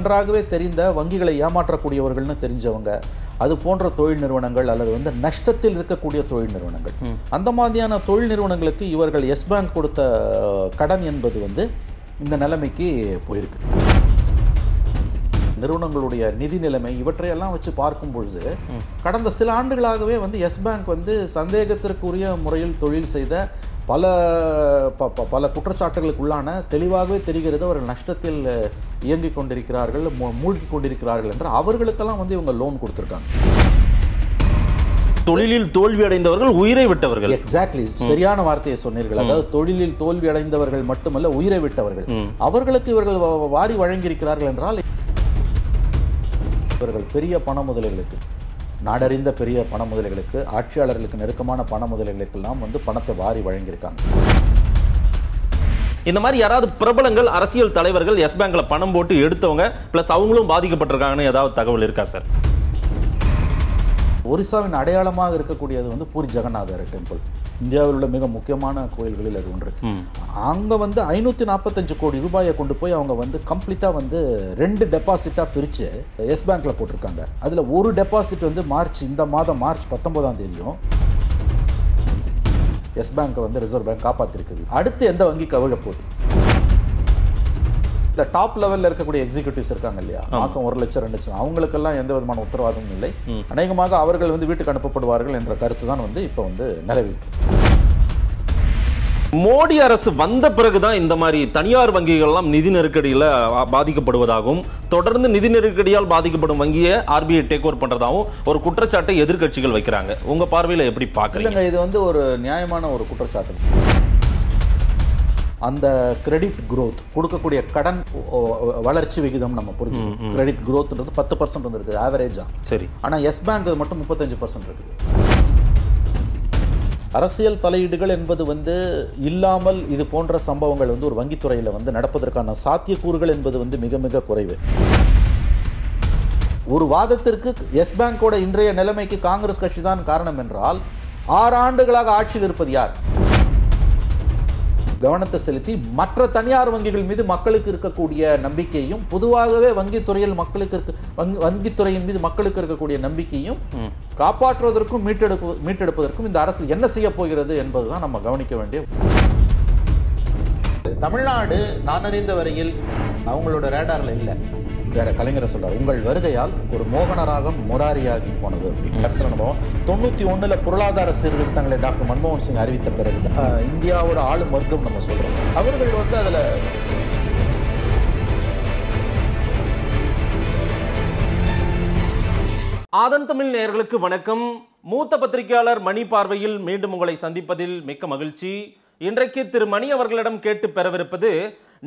நன்றாகவே தெரிந்த வங்கிகளை ஏமாற்றக்கூடியவர்கள்னு தெரிஞ்சவங்க அது போன்ற தொழில் நிறுவனங்கள் அல்லது வந்து நஷ்டத்தில் இருக்கக்கூடிய தொழில் நிறுவனங்கள் அந்த மாதிரியான தொழில் நிறுவனங்களுக்கு இவர்கள் எஸ் பேங்க் கொடுத்த கடன் என்பது வந்து இந்த நிலைமைக்கு போயிருக்கு நிறுவனங்களுடைய நிதி நிலைமை இவற்றையெல்லாம் வச்சு பார்க்கும் பொழுது கடந்த சில ஆண்டுகளாகவே வந்து எஸ் பேங்க் வந்து சந்தேகத்திற்குரிய முறையில் தொழில் செய்த பல பல குற்றச்சாட்டுகளுக்கு உள்ளான தெளிவாகவே தெரிகிறது அவர்கள் நஷ்டத்தில் இயங்கிக் கொண்டிருக்கிறார்கள் மூழ்கி கொண்டிருக்கிறார்கள் என்று அவர்களுக்கெல்லாம் வந்து இவங்க லோன் கொடுத்துருக்காங்க தொழிலில் தோல்வி அடைந்தவர்கள் உயிரை விட்டவர்கள் எக்ஸாக்ட்லி சரியான வார்த்தையை சொன்னீர்கள் அதாவது தொழிலில் தோல்வி அடைந்தவர்கள் மட்டுமல்ல உயிரை விட்டவர்கள் அவர்களுக்கு இவர்கள் வாரி வழங்கியிருக்கிறார்கள் என்றால் இவர்கள் பெரிய பண முதலீடுகளுக்கு நாடறிந்த பெரிய பண முதலைகளுக்கு ஆட்சியாளர்களுக்கு நெருக்கமான பண முதலைகளுக்கெல்லாம் வந்து பணத்தை வாரி வழங்கியிருக்காங்க இந்த மாதிரி யாராவது பிரபலங்கள் அரசியல் தலைவர்கள் எஸ் பேங்க்ல பணம் போட்டு எடுத்தவங்க பிளஸ் அவங்களும் பாதிக்கப்பட்டிருக்காங்கன்னு ஏதாவது தகவல் இருக்கா சார் ஒரிசாவின் அடையாளமாக இருக்கக்கூடியது வந்து பூரி ஜெகநாதர் டெம்பிள் இந்தியாவில் உள்ள மிக முக்கியமான கோயில்களில் அது ஒன்று அங்கே வந்து ஐநூற்றி நாற்பத்தஞ்சு கோடி ரூபாயை கொண்டு போய் அவங்க வந்து கம்ப்ளீட்டாக வந்து ரெண்டு டெபாசிட்டாக பிரித்து எஸ் பேங்க்கில் போட்டிருக்காங்க அதில் ஒரு டெபாசிட் வந்து மார்ச் இந்த மாதம் மார்ச் பத்தொன்பதாம் தேதியும் எஸ் பேங்க்கை வந்து ரிசர்வ் பேங்க் காப்பாற்றிருக்குது அடுத்து எந்த வங்கி கவிழ போகுது இந்த டாப் லெவலில் இருக்கக்கூடிய எக்ஸிகூட்டிவ்ஸ் இருக்காங்க இல்லையா மாதம் ஒரு லட்சம் ரெண்டு லட்சம் அவங்களுக்கெல்லாம் எந்த விதமான உத்தரவாதமும் இல்லை அநேகமாக அவர்கள் வந்து வீட்டுக்கு அனுப்பப்படுவார்கள் என்ற கருத்து தான் வந்து இப்போ வந்து நிலவி மோடி அரசு வந்த பிறகுதான் இந்த மாதிரி தனியார் வங்கிகள்லாம் நிதி நெருக்கடியில் பாதிக்கப்படுவதாகவும் தொடர்ந்து நிதி நெருக்கடியால் பாதிக்கப்படும் வங்கியை ஆர்பிஐ டேக் ஓவர் பண்ணுறதாகவும் ஒரு குற்றச்சாட்டை எதிர்கட்சிகள் வைக்கிறாங்க உங்கள் பார்வையில் எப்படி பார்க்குறீங்க இது வந்து ஒரு நியாயமான ஒரு குற்றச்சாட்டு அந்த கிரெடிட் க்ரோத் கொடுக்கக்கூடிய கடன் வளர்ச்சி விகிதம் நம்ம புரிஞ்சுக்கணும் கிரெடிட் க்ரோத்ன்றது பத்து பர்சன்ட் வந்துருக்குது ஆவரேஜாக சரி ஆனால் எஸ் பேங்க் மட்டும் முப்பத்தஞ்சு பர்சன்ட் இருக்குது அரசியல் தலையீடுகள் என்பது வந்து இல்லாமல் இது போன்ற சம்பவங்கள் வந்து ஒரு வங்கித்துறையில் வந்து நடப்பதற்கான சாத்தியக்கூறுகள் என்பது வந்து மிக மிக குறைவு ஒரு வாதத்திற்கு எஸ் பேங்கோட இன்றைய நிலைமைக்கு காங்கிரஸ் கட்சி தான் காரணம் என்றால் ஆறு ஆண்டுகளாக ஆட்சியில் இருப்பது யார் கவனத்தை செலுத்தி மற்ற தனியார் வங்கிகள் மீது மக்களுக்கு இருக்கக்கூடிய நம்பிக்கையும் பொதுவாகவே வங்கித்துறையில் மக்களுக்கு இருக்க வங்கி வங்கித்துறையின் மீது மக்களுக்கு இருக்கக்கூடிய நம்பிக்கையும் காப்பாற்றுவதற்கும் மீட்டெடுப்பு மீட்டெடுப்பதற்கும் இந்த அரசு என்ன செய்ய போகிறது என்பதுதான் நம்ம கவனிக்க வேண்டிய இருக்கு தமிழ்நாடு நான் அறிந்த வரையில் அவங்களோட ரேடாரில் இல்லை வேற கலைஞரை சொல்றாரு உங்கள் வருகையால் ஒரு மோகன ராகம் முராரியாகி போனது அப்படின்னு கடைசியில் அனுபவம் தொண்ணூத்தி ஒண்ணுல பொருளாதார சீர்திருத்தங்களை டாக்டர் மன்மோகன் சிங் அறிவித்த பிறகு இந்தியாவோட ஆளும் வர்க்கம் நம்ம சொல்றோம் அவர்கள் வந்து அதுல ஆதன் தமிழ் நேயர்களுக்கு வணக்கம் மூத்த பத்திரிகையாளர் மணி பார்வையில் மீண்டும் உங்களை சந்திப்பதில் மிக்க மகிழ்ச்சி இன்றைக்கு திரு மணி அவர்களிடம் கேட்டு பெறவிருப்பது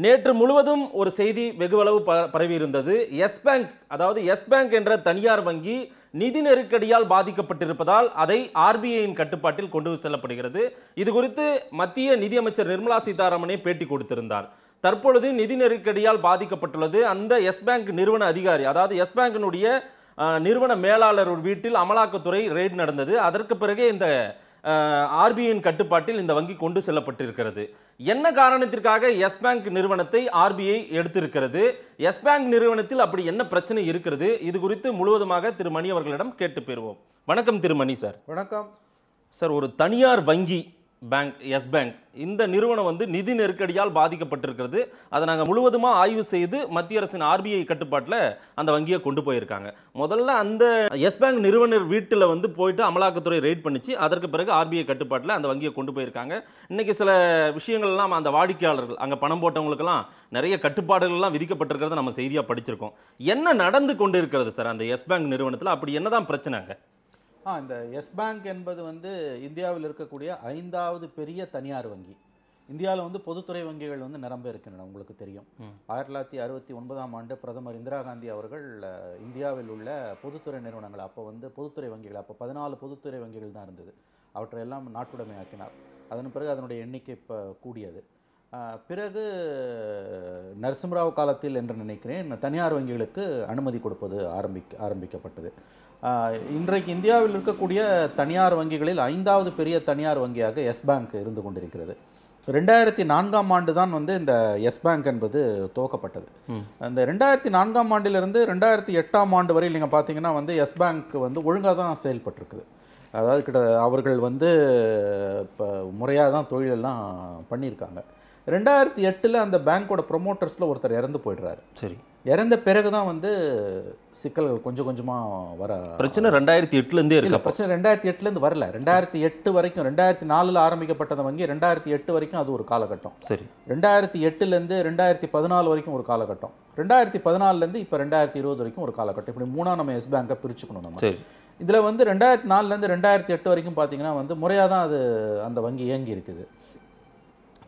நேற்று முழுவதும் ஒரு செய்தி வெகுவளவு ப பரவியிருந்தது எஸ் பேங்க் அதாவது எஸ் பேங்க் என்ற தனியார் வங்கி நிதி நெருக்கடியால் பாதிக்கப்பட்டிருப்பதால் அதை ஆர்பிஐயின் கட்டுப்பாட்டில் கொண்டு செல்லப்படுகிறது இது குறித்து மத்திய நிதியமைச்சர் நிர்மலா சீதாராமனே பேட்டி கொடுத்திருந்தார் தற்பொழுது நிதி நெருக்கடியால் பாதிக்கப்பட்டுள்ளது அந்த எஸ் பேங்க் நிறுவன அதிகாரி அதாவது எஸ் பேங்கினுடைய நிறுவன மேலாளர் வீட்டில் அமலாக்கத்துறை ரெய்டு நடந்தது அதற்கு பிறகே இந்த ஆர்பிஐயின் கட்டுப்பாட்டில் இந்த வங்கி கொண்டு செல்லப்பட்டிருக்கிறது என்ன காரணத்திற்காக எஸ் பேங்க் நிறுவனத்தை ஆர்பிஐ எடுத்திருக்கிறது எஸ் பேங்க் நிறுவனத்தில் அப்படி என்ன பிரச்சனை இருக்கிறது இது குறித்து முழுவதுமாக திரு மணி அவர்களிடம் கேட்டு பெறுவோம் வணக்கம் திரு மணி சார் வணக்கம் சார் ஒரு தனியார் வங்கி பேங்க் எஸ் பேங்க் இந்த நிறுவனம் வந்து நிதி நெருக்கடியால் பாதிக்கப்பட்டிருக்கிறது அதை நாங்கள் முழுவதுமாக ஆய்வு செய்து மத்திய அரசின் ஆர்பிஐ கட்டுப்பாட்டில் அந்த வங்கியை கொண்டு போயிருக்காங்க முதல்ல அந்த எஸ் பேங்க் நிறுவனர் வீட்டில் வந்து போயிட்டு அமலாக்கத்துறை ரெய்ட் பண்ணிச்சு அதற்கு பிறகு ஆர்பிஐ கட்டுப்பாட்டில் அந்த வங்கியை கொண்டு போயிருக்காங்க இன்றைக்கி சில விஷயங்கள்லாம் அந்த வாடிக்கையாளர்கள் அங்கே பணம் போட்டவங்களுக்கெல்லாம் நிறைய கட்டுப்பாடுகள்லாம் விதிக்கப்பட்டிருக்கிறத நம்ம செய்தியாக படிச்சிருக்கோம் என்ன நடந்து கொண்டு இருக்கிறது சார் அந்த எஸ் பேங்க் நிறுவனத்தில் அப்படி என்னதான் பிரச்சனைங்க ஆ இந்த எஸ் பேங்க் என்பது வந்து இந்தியாவில் இருக்கக்கூடிய ஐந்தாவது பெரிய தனியார் வங்கி இந்தியாவில் வந்து பொதுத்துறை வங்கிகள் வந்து நிரம்ப இருக்கின்றன உங்களுக்கு தெரியும் ஆயிரத்தி தொள்ளாயிரத்தி அறுபத்தி ஒன்பதாம் ஆண்டு பிரதமர் இந்திரா காந்தி அவர்கள் இந்தியாவில் உள்ள பொதுத்துறை நிறுவனங்கள் அப்போ வந்து பொதுத்துறை வங்கிகள் அப்போ பதினாலு பொதுத்துறை வங்கிகள் தான் இருந்தது அவற்றையெல்லாம் நாட்டுடைமையாக்கினார் அதன் பிறகு அதனுடைய எண்ணிக்கை இப்போ கூடியது பிறகு நரசிம்மராவ் காலத்தில் என்று நினைக்கிறேன் தனியார் வங்கிகளுக்கு அனுமதி கொடுப்பது ஆரம்பிக்க ஆரம்பிக்கப்பட்டது இன்றைக்கு இந்தியாவில் இருக்கக்கூடிய தனியார் வங்கிகளில் ஐந்தாவது பெரிய தனியார் வங்கியாக எஸ் பேங்க் இருந்து கொண்டிருக்கிறது ரெண்டாயிரத்தி நான்காம் ஆண்டு தான் வந்து இந்த எஸ் பேங்க் என்பது துவக்கப்பட்டது அந்த ரெண்டாயிரத்தி நான்காம் ஆண்டிலிருந்து ரெண்டாயிரத்தி எட்டாம் ஆண்டு வரை நீங்கள் பார்த்தீங்கன்னா வந்து எஸ் பேங்க் வந்து ஒழுங்காக தான் செயல்பட்டுருக்குது அதாவது கிட்ட அவர்கள் வந்து இப்போ முறையாக தான் தொழிலெல்லாம் பண்ணியிருக்காங்க ரெண்டாயிரத்தி எட்டில் அந்த பேங்க்கோட ப்ரொமோட்டர்ஸில் ஒருத்தர் இறந்து போயிடுறாரு சரி இறந்த பிறகு தான் வந்து சிக்கல்கள் கொஞ்சம் கொஞ்சமாக வர பிரச்சனை ரெண்டாயிரத்தி எட்டுலேருந்தே இல்லை பிரச்சனை ரெண்டாயிரத்தி எட்டுலேருந்து வரல ரெண்டாயிரத்தி எட்டு வரைக்கும் ரெண்டாயிரத்தி நாலில் ஆரம்பிக்கப்பட்டதை வங்கி ரெண்டாயிரத்தி எட்டு வரைக்கும் அது ஒரு காலகட்டம் சரி ரெண்டாயிரத்தி எட்டுலேருந்து ரெண்டாயிரத்தி பதினாலு வரைக்கும் ஒரு காலகட்டம் ரெண்டாயிரத்தி பதினாலுலேருந்து இப்போ ரெண்டாயிரத்தி இருபது வரைக்கும் ஒரு காலகட்டம் இப்படி மூணாக நம்ம எஸ் பேங்கை பிரிச்சுக்கணும் நம்ம சரி இதில் வந்து ரெண்டாயிரத்தி நாலுலேருந்து ரெண்டாயிரத்தி எட்டு வரைக்கும் பார்த்தீங்கன்னா வந்து முறையாக தான் அது அந்த வங்கி இயங்கி இருக்குது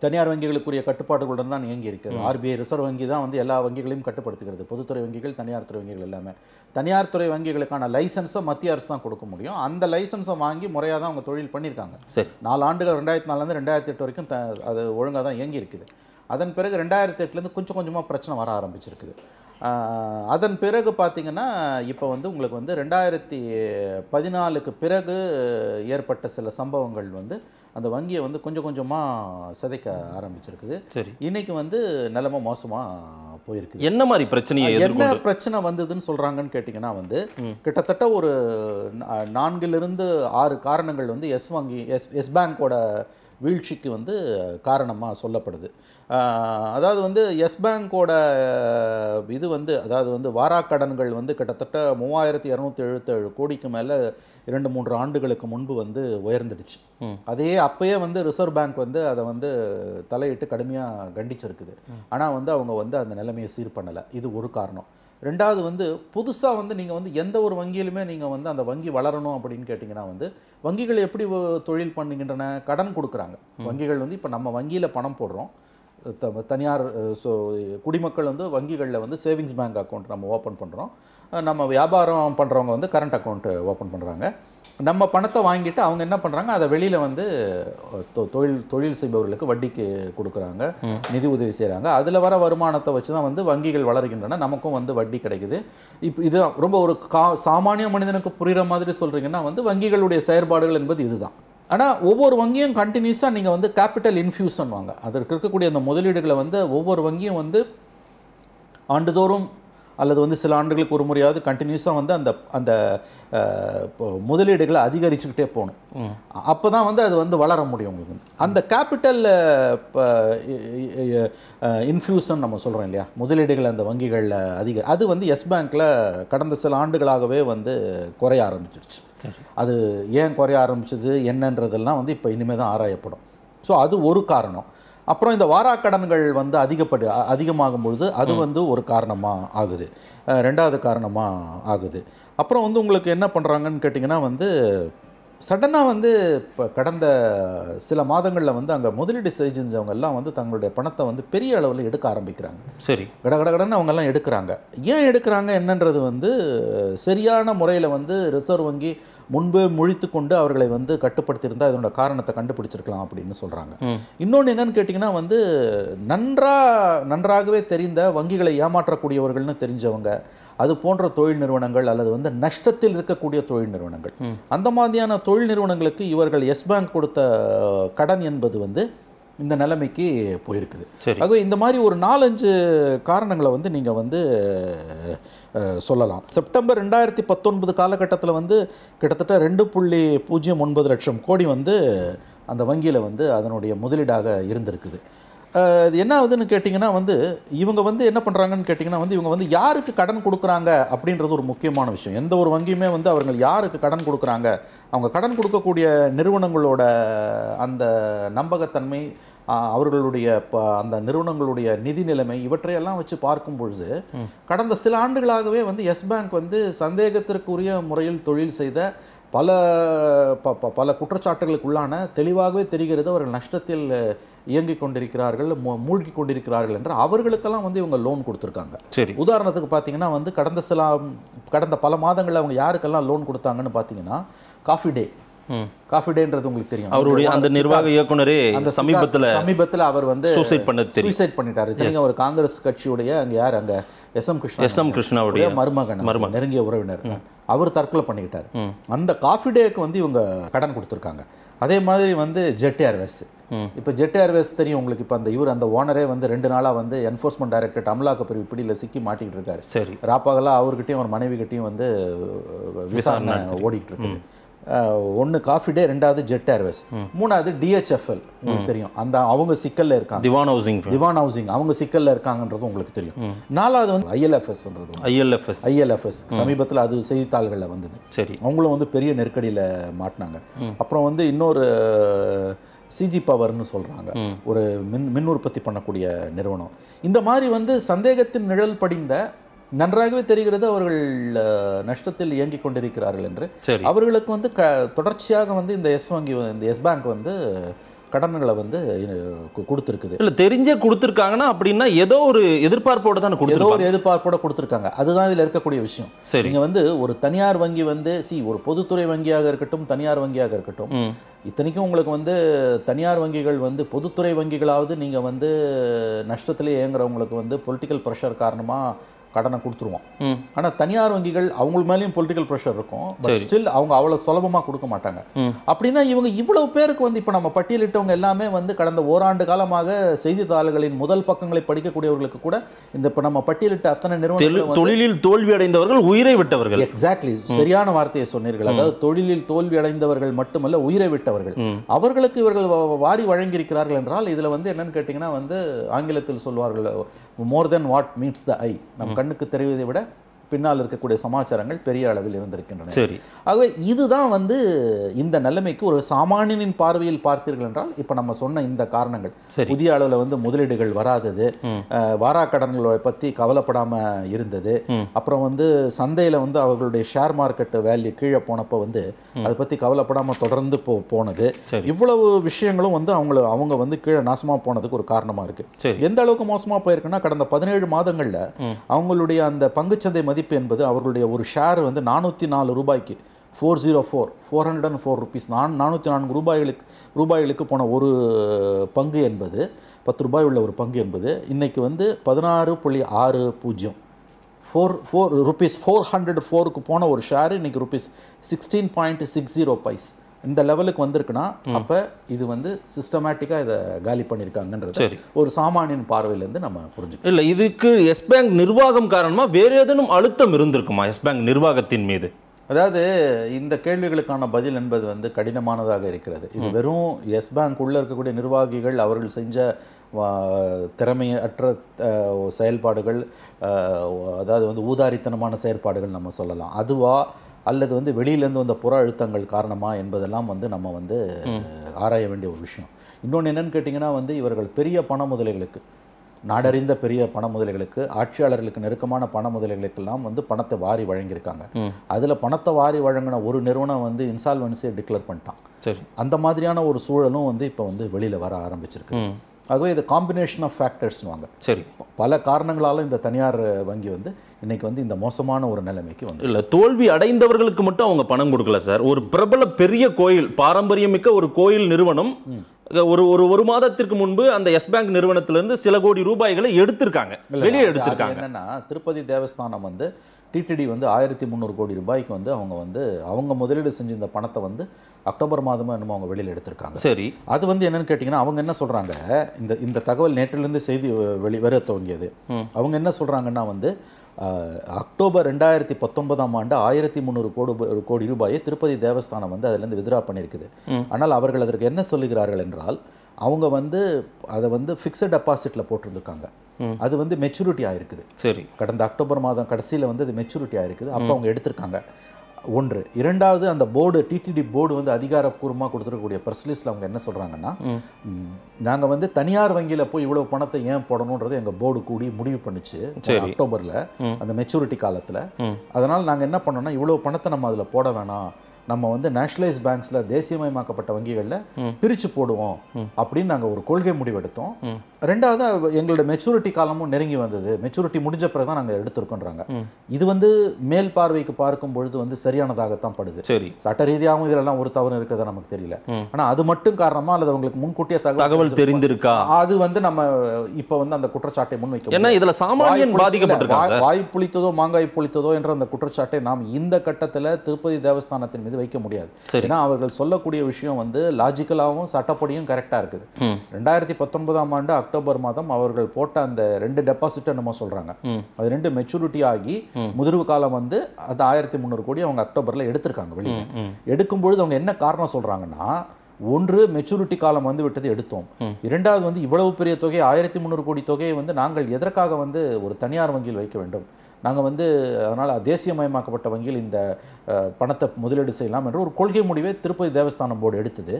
தனியார் வங்கிகளுக்குரிய கட்டுப்பாடுகளுடன் தான் இயங்கி இருக்கிறது ஆர்பிஐ ரிசர்வ் வங்கி தான் வந்து எல்லா வங்கிகளையும் கட்டுப்படுத்துகிறது பொதுத்துறை வங்கிகள் தனியார் துறை வங்கிகள் எல்லாமே தனியார் துறை வங்கிகளுக்கான லைசன்ஸை மத்திய அரசு தான் கொடுக்க முடியும் அந்த லைசன்ஸை வாங்கி முறையாக தான் அவங்க தொழில் பண்ணியிருக்காங்க சரி நாலு ஆண்டுகள் ரெண்டாயிரத்தி நாலுலேருந்து ரெண்டாயிரத்தி எட்டு வரைக்கும் த அது ஒழுங்காக தான் இயங்கி இருக்குது அதன் பிறகு ரெண்டாயிரத்தி எட்டுலேருந்து கொஞ்சம் கொஞ்சமாக பிரச்சனை வர ஆரம்பிச்சிருக்குது அதன் பிறகு பார்த்திங்கன்னா இப்போ வந்து உங்களுக்கு வந்து ரெண்டாயிரத்தி பதினாலுக்கு பிறகு ஏற்பட்ட சில சம்பவங்கள் வந்து அந்த வங்கியை வந்து கொஞ்சம் கொஞ்சமாக சிதைக்க ஆரம்பிச்சிருக்குது சரி இன்றைக்கி வந்து நிலமை மோசமாக போயிருக்கு என்ன மாதிரி பிரச்சனையை என்ன பிரச்சனை வந்ததுன்னு சொல்கிறாங்கன்னு கேட்டிங்கன்னா வந்து கிட்டத்தட்ட ஒரு நான்கிலிருந்து ஆறு காரணங்கள் வந்து எஸ் வங்கி எஸ் எஸ் பேங்கோட வீழ்ச்சிக்கு வந்து காரணமாக சொல்லப்படுது அதாவது வந்து எஸ் பேங்கோட இது வந்து அதாவது வந்து வாராக்கடன்கள் வந்து கிட்டத்தட்ட மூவாயிரத்தி இரநூத்தி எழுபத்தேழு கோடிக்கு மேலே இரண்டு மூன்று ஆண்டுகளுக்கு முன்பு வந்து உயர்ந்துடுச்சு அதே அப்போயே வந்து ரிசர்வ் பேங்க் வந்து அதை வந்து தலையிட்டு கடுமையாக கண்டிச்சிருக்குது ஆனால் வந்து அவங்க வந்து அந்த நிலைமையை சீர் பண்ணலை இது ஒரு காரணம் ரெண்டாவது வந்து புதுசாக வந்து நீங்கள் வந்து எந்த ஒரு வங்கியிலுமே நீங்கள் வந்து அந்த வங்கி வளரணும் அப்படின்னு கேட்டிங்கன்னா வந்து வங்கிகள் எப்படி தொழில் பண்ணுகின்றன கடன் கொடுக்குறாங்க வங்கிகள் வந்து இப்போ நம்ம வங்கியில் பணம் போடுறோம் தனியார் ஸோ குடிமக்கள் வந்து வங்கிகளில் வந்து சேவிங்ஸ் பேங்க் அக்கௌண்ட் நம்ம ஓப்பன் பண்ணுறோம் நம்ம வியாபாரம் பண்ணுறவங்க வந்து கரண்ட் அக்கௌண்ட்டு ஓப்பன் பண்ணுறாங்க நம்ம பணத்தை வாங்கிட்டு அவங்க என்ன பண்ணுறாங்க அதை வெளியில் வந்து தொழில் தொழில் செய்பவர்களுக்கு வட்டிக்கு கொடுக்குறாங்க நிதி உதவி செய்கிறாங்க அதில் வர வருமானத்தை வச்சு தான் வந்து வங்கிகள் வளர்கின்றன நமக்கும் வந்து வட்டி கிடைக்குது இப்போ இது ரொம்ப ஒரு கா சாமானிய மனிதனுக்கு புரிகிற மாதிரி சொல்கிறீங்கன்னா வந்து வங்கிகளுடைய செயற்பாடுகள் என்பது இதுதான் ஆனால் ஒவ்வொரு வங்கியும் கண்டினியூஸாக நீங்கள் வந்து கேபிட்டல் இன்ஃபியூஸ் பண்ணுவாங்க அதற்கு இருக்கக்கூடிய அந்த முதலீடுகளை வந்து ஒவ்வொரு வங்கியும் வந்து ஆண்டுதோறும் அல்லது வந்து சில ஆண்டுகளுக்கு ஒரு முறையாவது கண்டினியூஸாக வந்து அந்த அந்த முதலீடுகளை அதிகரிச்சுக்கிட்டே போகணும் அப்போ தான் வந்து அது வந்து வளர முடியும் உங்களுக்கு அந்த கேபிட்டல் இன்ஃப்யூஷன் நம்ம சொல்கிறோம் இல்லையா முதலீடுகள் அந்த வங்கிகளில் அதிக அது வந்து எஸ் பேங்க்கில் கடந்த சில ஆண்டுகளாகவே வந்து குறைய ஆரம்பிச்சிருச்சு அது ஏன் குறைய ஆரம்பிச்சது என்னன்றதெல்லாம் வந்து இப்போ இனிமேல் தான் ஆராயப்படும் ஸோ அது ஒரு காரணம் அப்புறம் இந்த வாராக்கடன்கள் வந்து அதிகப்படு அதிகமாகும் பொழுது அது வந்து ஒரு காரணமாக ஆகுது ரெண்டாவது காரணமாக ஆகுது அப்புறம் வந்து உங்களுக்கு என்ன பண்ணுறாங்கன்னு கேட்டிங்கன்னா வந்து சடனாக வந்து இப்போ கடந்த சில மாதங்களில் வந்து அங்கே முதலீடு ஏஜென்ட்ஸ் அவங்கெல்லாம் வந்து தங்களுடைய பணத்தை வந்து பெரிய அளவில் எடுக்க ஆரம்பிக்கிறாங்க சரி கட கடகடன்னு அவங்கெல்லாம் எடுக்கிறாங்க ஏன் எடுக்கிறாங்க என்னன்றது வந்து சரியான முறையில் வந்து ரிசர்வ் வங்கி முன்பே முழித்து கொண்டு அவர்களை வந்து கட்டுப்படுத்தியிருந்தால் இதனோட காரணத்தை கண்டுபிடிச்சிருக்கலாம் அப்படின்னு சொல்கிறாங்க இன்னொன்று என்னன்னு கேட்டிங்கன்னா வந்து நன்றாக நன்றாகவே தெரிந்த வங்கிகளை ஏமாற்றக்கூடியவர்கள்னு தெரிஞ்சவங்க அது போன்ற தொழில் நிறுவனங்கள் அல்லது வந்து நஷ்டத்தில் இருக்கக்கூடிய தொழில் நிறுவனங்கள் அந்த மாதிரியான தொழில் நிறுவனங்களுக்கு இவர்கள் எஸ் பேங்க் கொடுத்த கடன் என்பது வந்து இந்த நிலைமைக்கு போயிருக்குது ஆகவே இந்த மாதிரி ஒரு நாலஞ்சு காரணங்களை வந்து நீங்கள் வந்து சொல்லலாம் செப்டம்பர் ரெண்டாயிரத்தி பத்தொன்பது காலகட்டத்தில் வந்து கிட்டத்தட்ட ரெண்டு புள்ளி பூஜ்ஜியம் ஒன்பது லட்சம் கோடி வந்து அந்த வங்கியில் வந்து அதனுடைய முதலீடாக இருந்திருக்குது இது என்ன ஆகுதுன்னு கேட்டிங்கன்னா வந்து இவங்க வந்து என்ன பண்ணுறாங்கன்னு கேட்டிங்கன்னா வந்து இவங்க வந்து யாருக்கு கடன் கொடுக்குறாங்க அப்படின்றது ஒரு முக்கியமான விஷயம் எந்த ஒரு வங்கியுமே வந்து அவர்கள் யாருக்கு கடன் கொடுக்குறாங்க அவங்க கடன் கொடுக்கக்கூடிய நிறுவனங்களோட அந்த நம்பகத்தன்மை அவர்களுடைய அந்த நிறுவனங்களுடைய நிதி நிலைமை இவற்றையெல்லாம் வச்சு பார்க்கும் பொழுது கடந்த சில ஆண்டுகளாகவே வந்து எஸ் பேங்க் வந்து சந்தேகத்திற்குரிய முறையில் தொழில் செய்த பல ப பல குற்றச்சாட்டுகளுக்குள்ளான தெளிவாகவே தெரிகிறது அவர்கள் நஷ்டத்தில் இயங்கிக் கொண்டிருக்கிறார்கள் மூழ்கி கொண்டிருக்கிறார்கள் என்று அவர்களுக்கெல்லாம் வந்து இவங்க லோன் கொடுத்துருக்காங்க சரி உதாரணத்துக்கு பார்த்தீங்கன்னா வந்து கடந்த சில கடந்த பல மாதங்களில் அவங்க யாருக்கெல்லாம் லோன் கொடுத்தாங்கன்னு பார்த்தீங்கன்னா காஃபி டே காஃபி டேன்றது உங்களுக்கு தெரியும் அவருடைய அந்த நிர்வாக இயக்குனரே அந்த சமீபத்தில் சமீபத்தில் அவர் வந்து சூசைட் பண்ண சூசைட் பண்ணிட்டாரு தெரியுங்க ஒரு காங்கிரஸ் கட்சியுடைய அங்கே யார் அங்கே S M Krishna S M கிருஷ்ணாவுடைய மருமகன் மருமகன் நெருங்கிய உறவினர் அவர் தற்கொலை பண்ணிக்கிட்டார் அந்த காஃபி டேக்கு வந்து இவங்க கடன் கொடுத்துருக்காங்க அதே மாதிரி வந்து ஜெட் ஏர்வேஸ் இப்போ ஜெட் ஏர்வேஸ் தெரியும் உங்களுக்கு இப்போ அந்த இவர் அந்த ஓனரே வந்து ரெண்டு நாளாக வந்து என்ஃபோர்ஸ்மெண்ட் டைரக்டர் அமலாக்க பிரிவு பிடியில் சிக்கி மாட்டிக்கிட்டு இருக்காரு சரி ராப்பாகலாம் அவர்கிட்டையும் அவர் மனைவி கிட்டையும் வந்து விசாரணை ஓடிக்கிட்டு இருக்குது ஒன்று காஃபி டே ரெண்டாவது ஜெட் ஏர்வேஸ் மூணாவது டிஹெச்எஃப்எல் உங்களுக்கு தெரியும் அந்த அவங்க சிக்கலில் இருக்காங்க திவான் ஹவுசிங் திவான் ஹவுசிங் அவங்க சிக்கலில் இருக்காங்கன்றது உங்களுக்கு தெரியும் நாலாவது வந்து ஐஎல்எஃப்எஸ்ன்றது ஐஎல்எஃப்எஸ் ஐஎல்எஃப்எஸ் சமீபத்தில் அது செய்தித்தாள்களில் வந்தது சரி அவங்களும் வந்து பெரிய நெருக்கடியில் மாட்டினாங்க அப்புறம் வந்து இன்னொரு சிஜி பவர்னு சொல்கிறாங்க ஒரு மின் மின் உற்பத்தி பண்ணக்கூடிய நிறுவனம் இந்த மாதிரி வந்து சந்தேகத்தின் நிழல் படிந்த நன்றாகவே தெரிகிறது அவர்கள் நஷ்டத்தில் இயங்கிக் கொண்டிருக்கிறார்கள் என்று அவர்களுக்கு வந்து க தொடர்ச்சியாக வந்து இந்த எஸ் வங்கி இந்த எஸ் பேங்க் வந்து கடன்களை வந்து கொடுத்துருக்குது இல்லை தெரிஞ்சே கொடுத்துருக்காங்கன்னா அப்படின்னா ஏதோ ஒரு எதிர்பார்ப்போடு தான் ஏதோ ஒரு எதிர்பார்ப்போடு கொடுத்துருக்காங்க அதுதான் இதில் இருக்கக்கூடிய விஷயம் சரி நீங்கள் வந்து ஒரு தனியார் வங்கி வந்து சி ஒரு பொதுத்துறை வங்கியாக இருக்கட்டும் தனியார் வங்கியாக இருக்கட்டும் இத்தனைக்கும் உங்களுக்கு வந்து தனியார் வங்கிகள் வந்து பொதுத்துறை வங்கிகளாவது நீங்கள் வந்து நஷ்டத்தில் இயங்குறவங்களுக்கு வந்து பொலிட்டிக்கல் ப்ரெஷர் காரணமாக கடனை கொடுத்துருவோம் ஆனால் தனியார் வங்கிகள் அவங்க மேலேயும் பொலிட்டிக்கல் ப்ரெஷர் இருக்கும் பட் ஸ்டில் அவங்க அவ்வளோ சுலபமாக கொடுக்க மாட்டாங்க அப்படின்னா இவங்க இவ்வளவு பேருக்கு வந்து இப்போ நம்ம பட்டியலிட்டவங்க எல்லாமே வந்து கடந்த ஓராண்டு காலமாக செய்தித்தாள்களின் முதல் பக்கங்களை படிக்கக்கூடியவர்களுக்கு கூட இந்த இப்போ நம்ம பட்டியலிட்ட அத்தனை நிறுவனங்கள் தொழிலில் தோல்வி அடைந்தவர்கள் உயிரை விட்டவர்கள் எக்ஸாக்ட்லி சரியான வார்த்தையை சொன்னீர்கள் அதாவது தொழிலில் தோல்வி அடைந்தவர்கள் மட்டுமல்ல உயிரை விட்டவர்கள் அவர்களுக்கு இவர்கள் வாரி வழங்கியிருக்கிறார்கள் என்றால் இதில் வந்து என்னன்னு கேட்டிங்கன்னா வந்து ஆங்கிலத்தில் சொல்வார்கள் மோர் தென் வாட் மீட்ஸ் த ஐ நம் கண்ணுக்கு தெரிவதை விட பின்னால் இருக்கக்கூடிய சமாச்சாரங்கள் பெரிய அளவில் இருந்திருக்கின்றன சரி ஆகவே இதுதான் வந்து இந்த நிலைமைக்கு ஒரு சாமானியனின் பார்வையில் பார்த்தீர்கள் என்றால் இப்போ நம்ம சொன்ன இந்த காரணங்கள் புதிய அளவில் வந்து முதலீடுகள் வராதது வாராக்கடன்களை பற்றி கவலைப்படாமல் இருந்தது அப்புறம் வந்து சந்தையில் வந்து அவர்களுடைய ஷேர் மார்க்கெட் வேல்யூ கீழே போனப்போ வந்து அதை பற்றி கவலைப்படாமல் தொடர்ந்து போ போனது இவ்வளவு விஷயங்களும் வந்து அவங்கள அவங்க வந்து கீழே நாசமாக போனதுக்கு ஒரு காரணமாக இருக்குது எந்த அளவுக்கு மோசமாக போயிருக்குன்னா கடந்த பதினேழு மாதங்களில் அவங்களுடைய அந்த பங்குச்சந்தை மதிப்பு என்பது அவர்களுடைய ஒரு ஷேர் வந்து நானூற்றி நாலு ரூபாய்க்கு four zero four four hundred and four rupees நான் நானூற்றி நான்கு ரூபாய்களுக்கு ரூபாய்களுக்கு போன ஒரு பங்கு என்பது பத்து ரூபாய் உள்ள ஒரு பங்கு என்பது இன்றைக்கி வந்து பதினாறு புள்ளி ஆறு பூஜ்ஜியம் four four rupees four hundred ஃபோருக்கு போன ஒரு ஷேர் இன்றைக்கி rupees sixteen point six zero paise இந்த லெவலுக்கு வந்திருக்குன்னா அப்போ இது வந்து சிஸ்டமேட்டிக்காக இதை காலி பண்ணியிருக்காங்கன்றது ஒரு சாமானியன் பார்வையிலேருந்து நம்ம புரிஞ்சுக்கணும் இல்லை இதுக்கு எஸ் பேங்க் நிர்வாகம் காரணமாக வேறு ஏதேனும் அழுத்தம் இருந்திருக்குமா எஸ் பேங்க் நிர்வாகத்தின் மீது அதாவது இந்த கேள்விகளுக்கான பதில் என்பது வந்து கடினமானதாக இருக்கிறது இது வெறும் எஸ் பேங்க் உள்ளே இருக்கக்கூடிய நிர்வாகிகள் அவர்கள் செஞ்ச திறமையற்ற செயல்பாடுகள் அதாவது வந்து ஊதாரித்தனமான செயற்பாடுகள் நம்ம சொல்லலாம் அதுவாக அல்லது வந்து வெளியிலேருந்து வந்த புற அழுத்தங்கள் காரணமாக என்பதெல்லாம் வந்து நம்ம வந்து ஆராய வேண்டிய ஒரு விஷயம் இன்னொன்று என்னென்னு கேட்டிங்கன்னா வந்து இவர்கள் பெரிய பண முதலைகளுக்கு நாடறிந்த பெரிய பண முதலைகளுக்கு ஆட்சியாளர்களுக்கு நெருக்கமான பண முதலைகளுக்கெல்லாம் வந்து பணத்தை வாரி வழங்கியிருக்காங்க அதில் பணத்தை வாரி வழங்கின ஒரு நிறுவனம் வந்து இன்சால்வன்சியை டிக்ளேர் பண்ணிட்டான் அந்த மாதிரியான ஒரு சூழலும் வந்து இப்போ வந்து வெளியில் வர ஆரம்பிச்சிருக்கு ஆகவே இது காம்பினேஷன் ஆஃப் வாங்க சரி பல காரணங்களால இந்த தனியார் வங்கி வந்து இன்றைக்கி வந்து இந்த மோசமான ஒரு நிலைமைக்கு வந்து இல்லை தோல்வி அடைந்தவர்களுக்கு மட்டும் அவங்க பணம் கொடுக்கல சார் ஒரு பிரபல பெரிய கோயில் பாரம்பரியமிக்க ஒரு கோயில் நிறுவனம் ஒரு ஒரு ஒரு மாதத்திற்கு முன்பு அந்த எஸ் பேங்க் நிறுவனத்திலிருந்து சில கோடி ரூபாய்களை எடுத்திருக்காங்க வெளியே எடுத்திருக்காங்க என்னன்னா திருப்பதி தேவஸ்தானம் வந்து டிடிடி வந்து ஆயிரத்தி முந்நூறு கோடி ரூபாய்க்கு வந்து அவங்க வந்து அவங்க முதலீடு செஞ்சிருந்த பணத்தை வந்து அக்டோபர் மாதமாக என்னமோ அவங்க வெளியில் எடுத்திருக்காங்க சரி அது வந்து என்னென்னு கேட்டிங்கன்னா அவங்க என்ன சொல்கிறாங்க இந்த இந்த தகவல் நேற்றிலேருந்து செய்தி வெளி வர துவங்கியது அவங்க என்ன சொல்கிறாங்கன்னா வந்து அக்டோபர் ரெண்டாயிரத்தி பத்தொன்பதாம் ஆண்டு ஆயிரத்தி முந்நூறு கோடி கோடி ரூபாயை திருப்பதி தேவஸ்தானம் வந்து அதிலேருந்து வித்ரா பண்ணியிருக்குது ஆனால் அவர்கள் அதற்கு என்ன சொல்லுகிறார்கள் என்றால் அவங்க வந்து அதை வந்து ஃபிக்ஸட் டெபாசிட்டில் போட்டிருந்துருக்காங்க அது வந்து மெச்சூரிட்டி ஆகிருக்குது சரி கடந்த அக்டோபர் மாதம் கடைசியில் வந்து அது மெச்சூரிட்டி ஆகிருக்குது அப்போ அவங்க எடுத்திருக்காங்க ஒன்று இரண்டாவது அந்த போர்டு டிடிடி போர்டு வந்து அதிகாரப்பூர்வமாக கொடுத்துருக்கக்கூடிய ப்ரெஸ்லீஸில் அவங்க என்ன சொல்கிறாங்கன்னா நாங்கள் வந்து தனியார் வங்கியில் போய் இவ்வளோ பணத்தை ஏன் போடணுன்றது எங்கள் போர்டு கூடி முடிவு பண்ணிச்சு அக்டோபரில் அந்த மெச்சூரிட்டி காலத்தில் அதனால் நாங்கள் என்ன பண்ணோம்னா இவ்வளோ பணத்தை நம்ம அதில் போட வேணாம் நம்ம வந்து நேஷனலைஸ் பேங்க்ஸில் தேசியமயமாக்கப்பட்ட வங்கிகளில் பிரித்து போடுவோம் அப்படின்னு நாங்கள் ஒரு கொள்கை முடிவெடுத்தோம் ரெண்டாவது எங்களோட மெச்சூரிட்டி காலமும் நெருங்கி வந்தது மெச்சூரிட்டி முடிஞ்ச பிறகு தான் நாங்கள் எடுத்திருக்கோன்றாங்க இது வந்து மேல் பார்வைக்கு பார்க்கும் பொழுது வந்து சரியானதாகத்தான் படுது சரி சட்ட ரீதியாகவும் இதெல்லாம் ஒரு தவறு இருக்கிறத நமக்கு தெரியல ஆனால் அது மட்டும் காரணமா அல்லது உங்களுக்கு முன்கூட்டிய தகவல் தெரிந்திருக்கா அது வந்து நம்ம இப்போ வந்து அந்த குற்றச்சாட்டை முன்வைக்க ஏன்னா இதில் பாதிக்கப்பட்டிருக்காங்க வாய் புளித்ததோ மாங்காய் புளித்ததோ என்ற அந்த குற்றச்சாட்டை நாம் இந்த கட்டத்தில் திருப்பதி தேவஸ்தானத்தின் மீது வைக்க முடியாது ஏன்னா அவர்கள் சொல்லக்கூடிய விஷயம் வந்து லாஜிக்கலாகவும் சட்டப்படியும் கரெக்டாக இருக்குது ரெண்டாயிரத்தி பத்தொன்பதாம் ஆண்டு அக்டோபர் அக்டோபர் மாதம் அவர்கள் போட்ட அந்த ரெண்டு டெபாசிட் என்னமோ சொல்கிறாங்க அது ரெண்டு மெச்சூரிட்டி ஆகி முதிர்வு காலம் வந்து அது ஆயிரத்தி முந்நூறு கோடி அவங்க அக்டோபரில் எடுத்திருக்காங்க வெளியே எடுக்கும்பொழுது அவங்க என்ன காரணம் சொல்கிறாங்கன்னா ஒன்று மெச்சூரிட்டி காலம் வந்து விட்டது எடுத்தோம் இரண்டாவது வந்து இவ்வளவு பெரிய தொகை ஆயிரத்தி முன்னூறு கோடி தொகையை வந்து நாங்கள் எதற்காக வந்து ஒரு தனியார் வங்கியில் வைக்க வேண்டும் நாங்கள் வந்து அதனால் தேசியமயமாக்கப்பட்ட வங்கியில் இந்த பணத்தை முதலீடு செய்யலாம் என்ற ஒரு கொள்கை முடிவை திருப்பதி தேவஸ்தானம் போர்டு எடுத்தது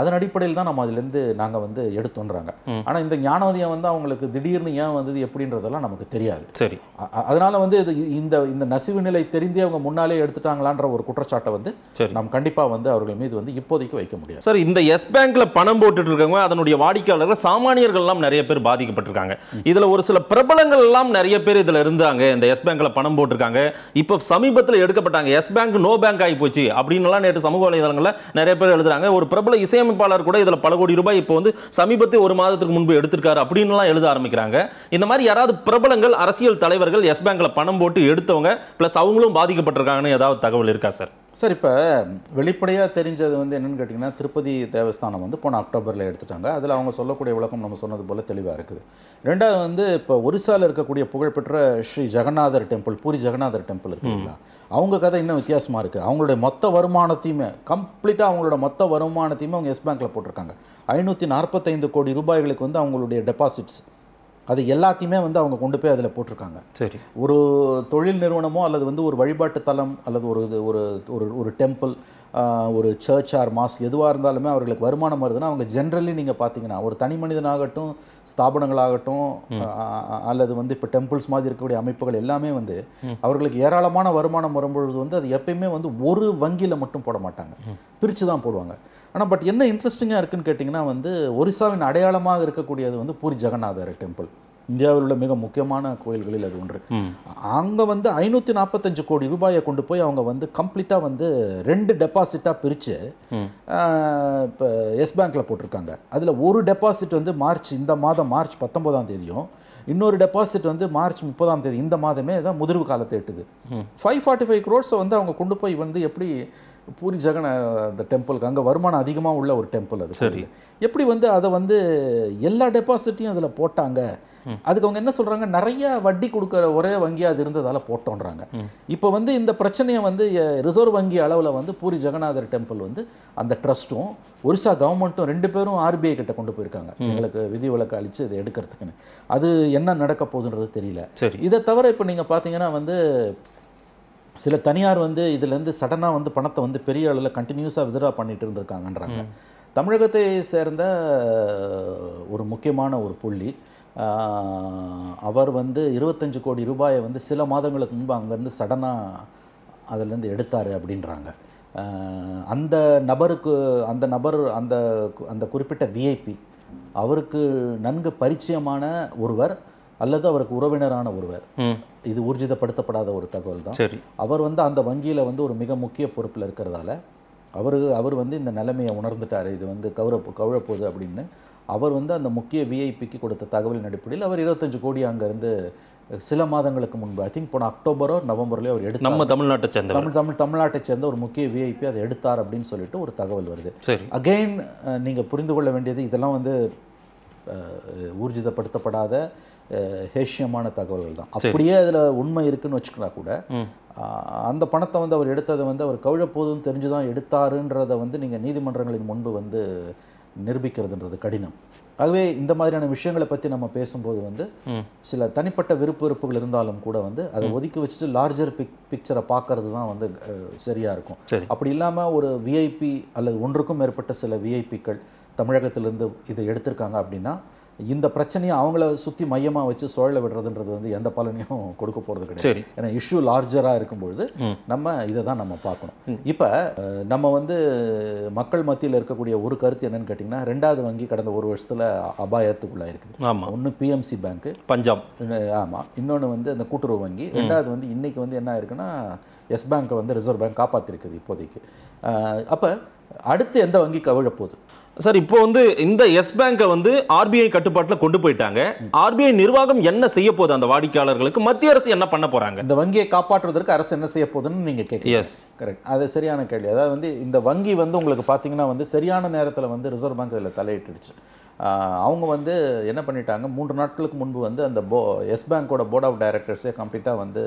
அதன் அடிப்படையில் தான் நம்ம அதுலேருந்து நாங்கள் வந்து எடுத்தோன்றாங்க ஆனால் இந்த ஞானோதயம் வந்து அவங்களுக்கு திடீர்னு ஏன் வந்தது எப்படின்றதெல்லாம் நமக்கு தெரியாது சரி அதனால் வந்து இது இந்த இந்த நசிவு நிலை தெரிந்தே அவங்க முன்னாலே எடுத்துட்டாங்களான்ற ஒரு குற்றச்சாட்டை வந்து சரி நாம் கண்டிப்பாக வந்து அவர்கள் மீது வந்து இப்போதைக்கு வைக்க முடியாது சார் இந்த எஸ் பேங்க்ல பணம் போட்டுட்டு இருக்கவங்க அதனுடைய வாடிக்கையாளர்கள் சாமானியர்கள்லாம் நிறைய பேர் பாதிக்கப்பட்டிருக்காங்க இதில் ஒரு சில பிரபலங்கள் எல்லாம் நிறைய பேர் இதில் இருந்தாங்க இந்த எஸ் பேங்க்ல பணம் போட்டிருக்காங்க இப்போ சமீபத்தில் எடுக்கப்பட்டாங்க Yes Bank bank no bank ஆகி போச்சு அப்படின்லாம் நேற்று சமூக வலைதளங்களில் நிறைய பேர் எழுதுறாங்க ஒரு பிரபல இசையமைப்பாளர் கூட இதில் பல கோடி ரூபாய் இப்போ வந்து சமீபத்தை ஒரு மாதத்துக்கு முன்பு எடுத்திருக்காரு அப்படின்லாம் எழுத ஆரம்பிக்கிறாங்க இந்த மாதிரி யாராவது பிரபலங்கள் அரசியல் தலைவர்கள் எஸ் பேங்க்கில் பணம் போட்டு எடுத்தவங்க ப்ளஸ் அவங்களும் பாதிக்கப்பட்டிருக்காங்கன்னு ஏதாவது தகவல் இருக்கா சார் சார் இப்போ வெளிப்படையாக தெரிஞ்சது வந்து என்னென்னு கேட்டிங்கன்னா திருப்பதி தேவஸ்தானம் வந்து போன அக்டோபரில் எடுத்துட்டாங்க அதில் அவங்க சொல்லக்கூடிய விளக்கம் நம்ம சொன்னது போல் தெளிவாக இருக்குது ரெண்டாவது வந்து இப்போ ஒரிசாவில் இருக்கக்கூடிய புகழ்பெற்ற ஸ்ரீ ஜெகநாதர் டெம்பிள் பூரி ஜெகநாதர் டெம்பிள் இருக்குங்களா அவங்க கதை இன்னும் வித்தியாசம் வித்தியாசமாக இருக்குது அவங்களுடைய மொத்த வருமானத்தையுமே கம்ப்ளீட்டாக அவங்களோட மொத்த வருமானத்தையுமே அவங்க எஸ் பேங்க்கில் போட்டிருக்காங்க ஐநூற்றி நாற்பத்தைந்து கோடி ரூபாய்களுக்கு வந்து அவங்களுடைய டெபாசிட்ஸ் அது எல்லாத்தையுமே வந்து அவங்க கொண்டு போய் அதில் போட்டிருக்காங்க சரி ஒரு தொழில் நிறுவனமோ அல்லது வந்து ஒரு வழிபாட்டு தலம் அல்லது ஒரு ஒரு ஒரு டெம்பிள் ஒரு சர்ச் ஆர் மாஸ் எதுவாக இருந்தாலுமே அவர்களுக்கு வருமானம் வருதுன்னா அவங்க ஜென்ரலி நீங்கள் பார்த்தீங்கன்னா ஒரு தனி மனிதனாகட்டும் ஸ்தாபனங்களாகட்டும் அல்லது வந்து இப்போ டெம்பிள்ஸ் மாதிரி இருக்கக்கூடிய அமைப்புகள் எல்லாமே வந்து அவர்களுக்கு ஏராளமான வருமானம் வரும்பொழுது வந்து அது எப்பயுமே வந்து ஒரு வங்கியில் மட்டும் போட மாட்டாங்க பிரித்து தான் போடுவாங்க ஆனால் பட் என்ன இன்ட்ரெஸ்டிங்காக இருக்குன்னு கேட்டிங்கன்னா வந்து ஒரிசாவின் அடையாளமாக இருக்கக்கூடியது வந்து பூரி ஜெகநாதர் டெம்பிள் இந்தியாவில் உள்ள மிக முக்கியமான கோயில்களில் அது ஒன்று அங்கே வந்து ஐநூற்றி நாற்பத்தஞ்சு கோடி ரூபாயை கொண்டு போய் அவங்க வந்து கம்ப்ளீட்டாக வந்து ரெண்டு டெபாசிட்டாக பிரித்து இப்போ எஸ் பேங்க்கில் போட்டிருக்காங்க அதில் ஒரு டெபாசிட் வந்து மார்ச் இந்த மாதம் மார்ச் பத்தொம்போதாம் தேதியும் இன்னொரு டெபாசிட் வந்து மார்ச் முப்பதாம் தேதி இந்த மாதமே தான் முதிர்வு காலத்தை எட்டுது ஃபைவ் ஃபார்ட்டி ஃபைவ் க்ரோர்ஸை வந்து அவங்க கொண்டு போய் வந்து எப்படி பூரி ஜெகன் அந்த டெம்பிளுக்கு அங்கே வருமானம் அதிகமாக உள்ள ஒரு டெம்பிள் அது சரி எப்படி வந்து அதை வந்து எல்லா டெபாசிட்டையும் அதில் போட்டாங்க அதுக்கு அவங்க என்ன சொல்கிறாங்க நிறைய வட்டி கொடுக்குற ஒரே வங்கியா அது இருந்ததால் போட்டோன்றாங்க இப்போ வந்து இந்த பிரச்சனையை வந்து ரிசர்வ் வங்கி அளவில் வந்து பூரி ஜெகநாதர் டெம்பிள் வந்து அந்த ட்ரஸ்ட்டும் ஒரிசா கவர்மெண்ட்டும் ரெண்டு பேரும் ஆர்பிஐ கிட்ட கொண்டு போயிருக்காங்க எங்களுக்கு விதி விலக்கு அழித்து இதை எடுக்கிறதுக்குன்னு அது என்ன நடக்க போகுதுன்றது தெரியல இதை தவிர இப்போ நீங்கள் பார்த்தீங்கன்னா வந்து சில தனியார் வந்து இதுலேருந்து சடனாக வந்து பணத்தை வந்து பெரிய அளவில் கண்டினியூஸாக வித்ரா பண்ணிட்டு இருந்திருக்காங்கன்றாங்க தமிழகத்தை சேர்ந்த ஒரு முக்கியமான ஒரு புள்ளி அவர் வந்து இருபத்தஞ்சு கோடி ரூபாயை வந்து சில மாதங்களுக்கு முன்பு அங்கேருந்து சடனாக அதிலேருந்து எடுத்தார் அப்படின்றாங்க அந்த நபருக்கு அந்த நபர் அந்த அந்த குறிப்பிட்ட விஐபி அவருக்கு நன்கு பரிச்சயமான ஒருவர் அல்லது அவருக்கு உறவினரான ஒருவர் இது ஊர்ஜிதப்படுத்தப்படாத ஒரு தகவல் தான் சரி அவர் வந்து அந்த வங்கியில் வந்து ஒரு மிக முக்கிய பொறுப்பில் இருக்கிறதால அவர் அவர் வந்து இந்த நிலைமையை உணர்ந்துட்டார் இது வந்து கௌர கௌழப்போகுது அப்படின்னு அவர் வந்து அந்த முக்கிய விஐபிக்கு கொடுத்த தகவலின் அடிப்படையில் அவர் இருபத்தஞ்சு கோடி அங்கேருந்து சில மாதங்களுக்கு முன்பு ஐ திங்க் போன அக்டோபரோ நவம்பர்லேயோ அவர் எடுத்து நம்ம தமிழ்நாட்டை சேர்ந்த தமிழ் தமிழ் தமிழ்நாட்டை சேர்ந்த ஒரு முக்கிய விஐபி அதை எடுத்தார் அப்படின்னு சொல்லிட்டு ஒரு தகவல் வருது சரி அகெயின் நீங்கள் புரிந்து கொள்ள வேண்டியது இதெல்லாம் வந்து ஊர்ஜிதப்படுத்தப்படாத ஹேஷ்யமான தகவல்கள் தான் அப்படியே அதில் உண்மை இருக்குன்னு வச்சுக்கினா கூட அந்த பணத்தை வந்து அவர் எடுத்ததை வந்து அவர் கவிழப்போதும் தெரிஞ்சு தான் எடுத்தாருன்றதை வந்து நீங்கள் நீதிமன்றங்களின் முன்பு வந்து நிரூபிக்கிறதுன்றது கடினம் ஆகவே இந்த மாதிரியான விஷயங்களை பற்றி நம்ம பேசும்போது வந்து சில தனிப்பட்ட விருப்பு வெறுப்புகள் இருந்தாலும் கூட வந்து அதை ஒதுக்கி வச்சுட்டு லார்ஜர் பிக் பிக்சரை பார்க்கறது தான் வந்து சரியாக இருக்கும் அப்படி இல்லாமல் ஒரு விஐபி அல்லது ஒன்றுக்கும் மேற்பட்ட சில விஐபிக்கள் தமிழகத்திலேருந்து இதை எடுத்திருக்காங்க அப்படின்னா இந்த பிரச்சனையை அவங்கள சுற்றி மையமாக வச்சு சுழல விடுறதுன்றது வந்து எந்த பலனையும் கொடுக்க போகிறது கிடையாது ஏன்னா இஷ்யூ லார்ஜராக இருக்கும்பொழுது நம்ம இதை தான் நம்ம பார்க்கணும் இப்போ நம்ம வந்து மக்கள் மத்தியில் இருக்கக்கூடிய ஒரு கருத்து என்னன்னு கேட்டிங்கன்னா ரெண்டாவது வங்கி கடந்த ஒரு வருஷத்தில் அபாயத்துக்குள்ளே இருக்குது ஆமாம் ஒன்று பிஎம்சி பேங்க்கு பஞ்சாப் ஆமாம் இன்னொன்று வந்து அந்த கூட்டுறவு வங்கி ரெண்டாவது வந்து இன்றைக்கி வந்து என்ன இருக்குன்னா எஸ் பேங்க்கை வந்து ரிசர்வ் பேங்க் காப்பாற்றிருக்குது இப்போதைக்கு அப்போ அடுத்து எந்த வங்கி கவிழப்போகுது சார் இப்போ வந்து இந்த எஸ் பேங்கை வந்து ஆர்பிஐ கட்டுப்பாட்டில் கொண்டு போயிட்டாங்க ஆர்பிஐ நிர்வாகம் என்ன செய்ய போகுது அந்த வாடிக்கையாளர்களுக்கு மத்திய அரசு என்ன பண்ண போறாங்க இந்த வங்கியை காப்பாற்றுவதற்கு அரசு என்ன செய்ய போகுதுன்னு நீங்க கேட்க எஸ் கரெக்ட் அது சரியான கேள்வி அதாவது வந்து இந்த வங்கி வந்து உங்களுக்கு பார்த்தீங்கன்னா வந்து சரியான நேரத்தில் வந்து ரிசர்வ் பேங்க் இதில் தலையிட்டுடுச்சு அவங்க வந்து என்ன பண்ணிட்டாங்க மூன்று நாட்களுக்கு முன்பு வந்து அந்த போ எஸ் பேங்கோட போர்ட் ஆஃப் டைரக்டர்ஸே கம்ப்ளீட்டாக வந்து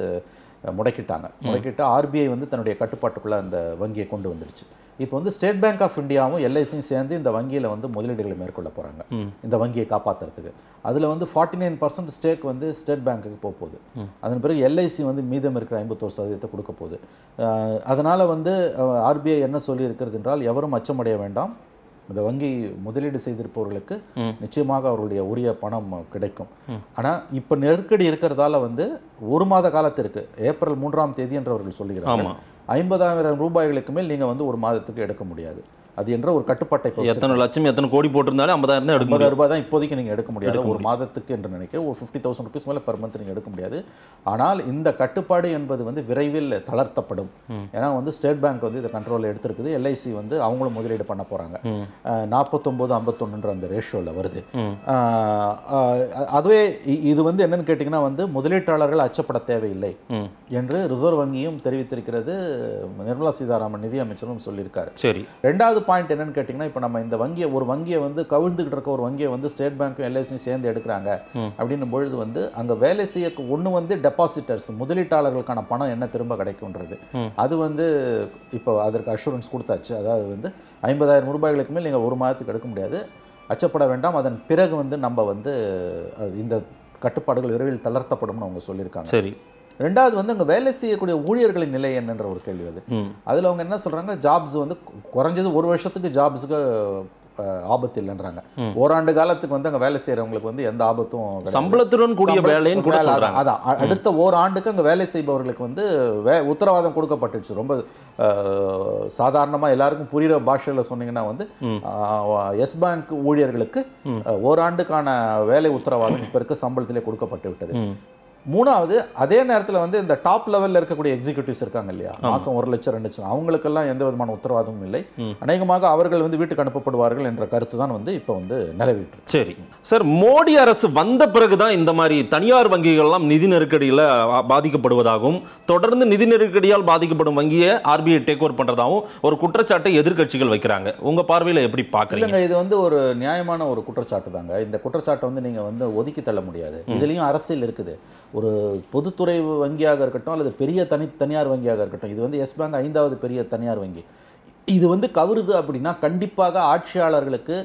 முடக்கிட்டாங்க முடக்கிட்டு ஆர்பிஐ வந்து தன்னுடைய கட்டுப்பாட்டுக்குள்ளே அந்த வங்கியை கொண்டு வந்துடுச்சு இப்போ வந்து ஸ்டேட் பேங்க் ஆஃப் இந்தியாவும் எல்ஐசியும் சேர்ந்து இந்த வங்கியில் வந்து முதலீடுகளை மேற்கொள்ள போகிறாங்க இந்த வங்கியை காப்பாற்றுறதுக்கு அதில் வந்து ஃபார்ட்டி நைன் பர்சன்ட் ஸ்டேக் வந்து ஸ்டேட் பேங்க்குக்கு போக போகுது அதன் பிறகு எல்ஐசி வந்து மீதம் இருக்கிற ஐம்பத்தோரு சதவீதத்தை கொடுக்க போகுது அதனால் வந்து ஆர்பிஐ என்ன சொல்லியிருக்கிறது என்றால் எவரும் அச்சமடைய வேண்டாம் அந்த வங்கி முதலீடு செய்திருப்பவர்களுக்கு நிச்சயமாக அவர்களுடைய உரிய பணம் கிடைக்கும் ஆனால் இப்போ நெருக்கடி இருக்கிறதால வந்து ஒரு மாத காலத்திற்கு ஏப்ரல் மூன்றாம் தேதி என்று அவர்கள் சொல்லுகிறார் ஐம்பதாயிரம் ரூபாய்களுக்கு மேல் நீங்கள் வந்து ஒரு மாதத்துக்கு எடுக்க முடியாது அது என்ற ஒரு கட்டுப்பாட்டை எத்தனை லட்சம் எத்தனை கோடி போட்டிருந்தாலும் ஐம்பதாயிரம் தான் எடுக்க ரூபாய் தான் இப்போதைக்கு நீங்கள் எடுக்க முடியாது ஒரு மாதத்துக்கு என்று நினைக்கிறேன் ஒரு ஃபிஃப்டி தௌசண்ட் ருபீஸ் மேலே பெர் மந்த் நீங்கள் எடுக்க முடியாது ஆனால் இந்த கட்டுப்பாடு என்பது வந்து விரைவில் தளர்த்தப்படும் ஏன்னா வந்து ஸ்டேட் பேங்க் வந்து இதை கண்ட்ரோலில் எடுத்திருக்குது எல்ஐசி வந்து அவங்களும் முதலீடு பண்ண போகிறாங்க நாற்பத்தொம்போது ஐம்பத்தொன்னுன்ற அந்த ரேஷியோவில் வருது அதுவே இது வந்து என்னன்னு கேட்டிங்கன்னா வந்து முதலீட்டாளர்கள் அச்சப்பட தேவையில்லை என்று ரிசர்வ் வங்கியும் தெரிவித்திருக்கிறது நிர்மலா சீதாராமன் நிதியமைச்சரும் சொல்லியிருக்காரு சரி ரெண்டாவது பாயிண்ட் என்னன்னு கேட்டிங்கன்னா இப்போ நம்ம இந்த வங்கியை ஒரு வங்கியை வந்து கவிழ்ந்துக்கிட்டு இருக்க ஒரு வங்கியை வந்து ஸ்டேட் பேங்க்கும் எல்ஐசியும் சேர்ந்து எடுக்கிறாங்க அப்படின்னும் பொழுது வந்து அங்கே வேலை செய்ய ஒன்று வந்து டெபாசிட்டர்ஸ் முதலீட்டாளர்களுக்கான பணம் என்ன திரும்ப கிடைக்கும்ன்றது அது வந்து இப்போ அதற்கு அஷூரன்ஸ் கொடுத்தாச்சு அதாவது வந்து ஐம்பதாயிரம் ரூபாய்களுக்கு மேல் நீங்கள் ஒரு மாதத்துக்கு எடுக்க முடியாது அச்சப்பட வேண்டாம் அதன் பிறகு வந்து நம்ம வந்து இந்த கட்டுப்பாடுகள் விரைவில் தளர்த்தப்படும்னு அவங்க சொல்லியிருக்காங்க சரி ரெண்டாவது வந்து அங்கே வேலை செய்யக்கூடிய ஊழியர்களின் நிலை என்னன்ற ஒரு கேள்வி அது அதில் அவங்க என்ன சொல்கிறாங்க ஜாப்ஸ் வந்து குறைஞ்சது ஒரு வருஷத்துக்கு ஜாப்ஸுக்கு ஆபத்து இல்லைன்றாங்க ஓராண்டு காலத்துக்கு வந்து அங்கே வேலை செய்கிறவங்களுக்கு வந்து எந்த ஆபத்தும் சம்பளத்துடன் கூடிய வேலைன்னு கூட அதான் அடுத்த ஓராண்டுக்கு அங்கே வேலை செய்பவர்களுக்கு வந்து வே உத்தரவாதம் கொடுக்கப்பட்டுச்சு ரொம்ப சாதாரணமாக எல்லாருக்கும் புரிகிற பாஷையில் சொன்னீங்கன்னா வந்து எஸ் பேங்க் ஊழியர்களுக்கு ஓராண்டுக்கான வேலை உத்தரவாதம் இப்போ இருக்க சம்பளத்திலே கொடுக்கப்பட்டு விட்டது மூணாவது அதே நேரத்தில் வந்து இந்த டாப் லெவலில் இருக்கக்கூடிய எக்ஸிக்யூட்டிவ்ஸ் இருக்காங்க இல்லையா மாதம் ஒரு லட்சம் ரெண்டு லட்சம் அவங்களுக்கெல்லாம் எந்த விதமான உத்தரவாதமும் இல்லை அநேகமாக அவர்கள் வந்து வீட்டுக்கு அனுப்பப்படுவார்கள் என்ற கருத்து தான் வந்து இப்போ வந்து நிலவிட்டு சரி சார் மோடி அரசு வந்த பிறகு தான் இந்த மாதிரி தனியார் வங்கிகள்லாம் நிதி நெருக்கடியில் பாதிக்கப்படுவதாகவும் தொடர்ந்து நிதி நெருக்கடியால் பாதிக்கப்படும் வங்கியை ஆர்பிஐ டேக் ஓவர் பண்ணுறதாகவும் ஒரு குற்றச்சாட்டை எதிர்கட்சிகள் வைக்கிறாங்க உங்கள் பார்வையில் எப்படி பார்க்குறீங்க இது வந்து ஒரு நியாயமான ஒரு குற்றச்சாட்டு தாங்க இந்த குற்றச்சாட்டை வந்து நீங்கள் வந்து ஒதுக்கி தள்ள முடியாது இதுலேயும் அரசியல் இருக்குது ஒரு பொதுத்துறை வங்கியாக இருக்கட்டும் அல்லது பெரிய தனி தனியார் வங்கியாக இருக்கட்டும் இது வந்து எஸ் பேங்க் ஐந்தாவது பெரிய தனியார் வங்கி இது வந்து கவருது அப்படின்னா கண்டிப்பாக ஆட்சியாளர்களுக்கு